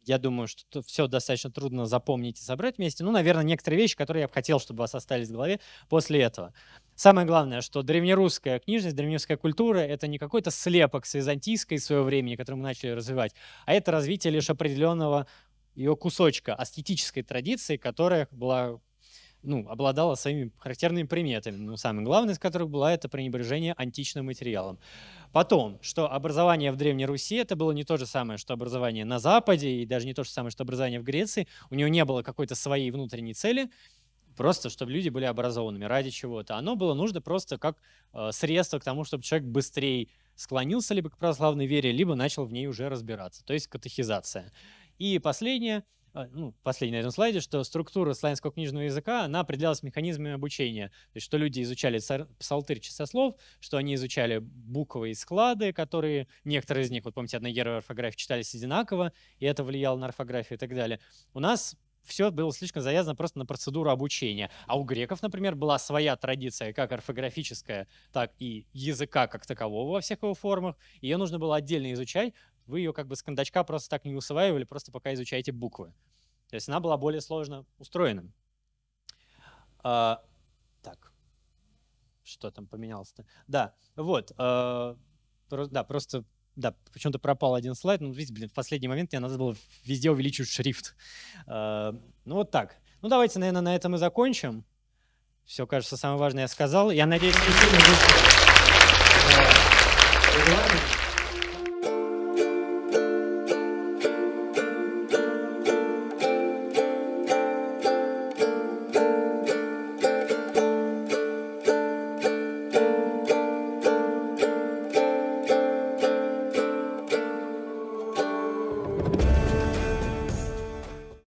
я думаю, что все достаточно трудно запомнить и собрать вместе. Ну, наверное, некоторые вещи, которые я бы хотел, чтобы у вас остались в голове после этого. Самое главное, что древнерусская книжность, древнерусская культура — это не какой-то слепок с византийской своего времени, который мы начали развивать, а это развитие лишь определенного ее кусочка, аскетической традиции, которая была ну, обладала своими характерными приметами, ну, самое главное из которых было это пренебрежение античным материалом. Потом, что образование в Древней Руси это было не то же самое, что образование на Западе, и даже не то же самое, что образование в Греции. У него не было какой-то своей внутренней цели, просто чтобы люди были образованными ради чего-то. Оно было нужно просто как э, средство к тому, чтобы человек быстрее склонился либо к православной вере, либо начал в ней уже разбираться, то есть катехизация. И последнее, а, ну, последний на этом слайде, что структура славянского книжного языка, она определялась механизмами обучения. То есть, что люди изучали псалтырь часослов, что они изучали буквы и склады, которые, некоторые из них, вот помните, одна героя орфографии читались одинаково, и это влияло на орфографию и так далее. У нас все было слишком завязано просто на процедуру обучения. А у греков, например, была своя традиция, как орфографическая, так и языка как такового во всех его формах. Ее нужно было отдельно изучать, вы ее как бы с кондачка просто так не усваивали, просто пока изучаете буквы. То есть она была более сложно устроена. А, так, что там поменялось-то? Да, вот, а, про, да, просто, да, почему-то пропал один слайд, ну, видите, блин, в последний момент мне надо было везде увеличить шрифт. А, ну, вот так. Ну, давайте, наверное, на этом и закончим. Все, кажется, самое важное я сказал. Я надеюсь, что...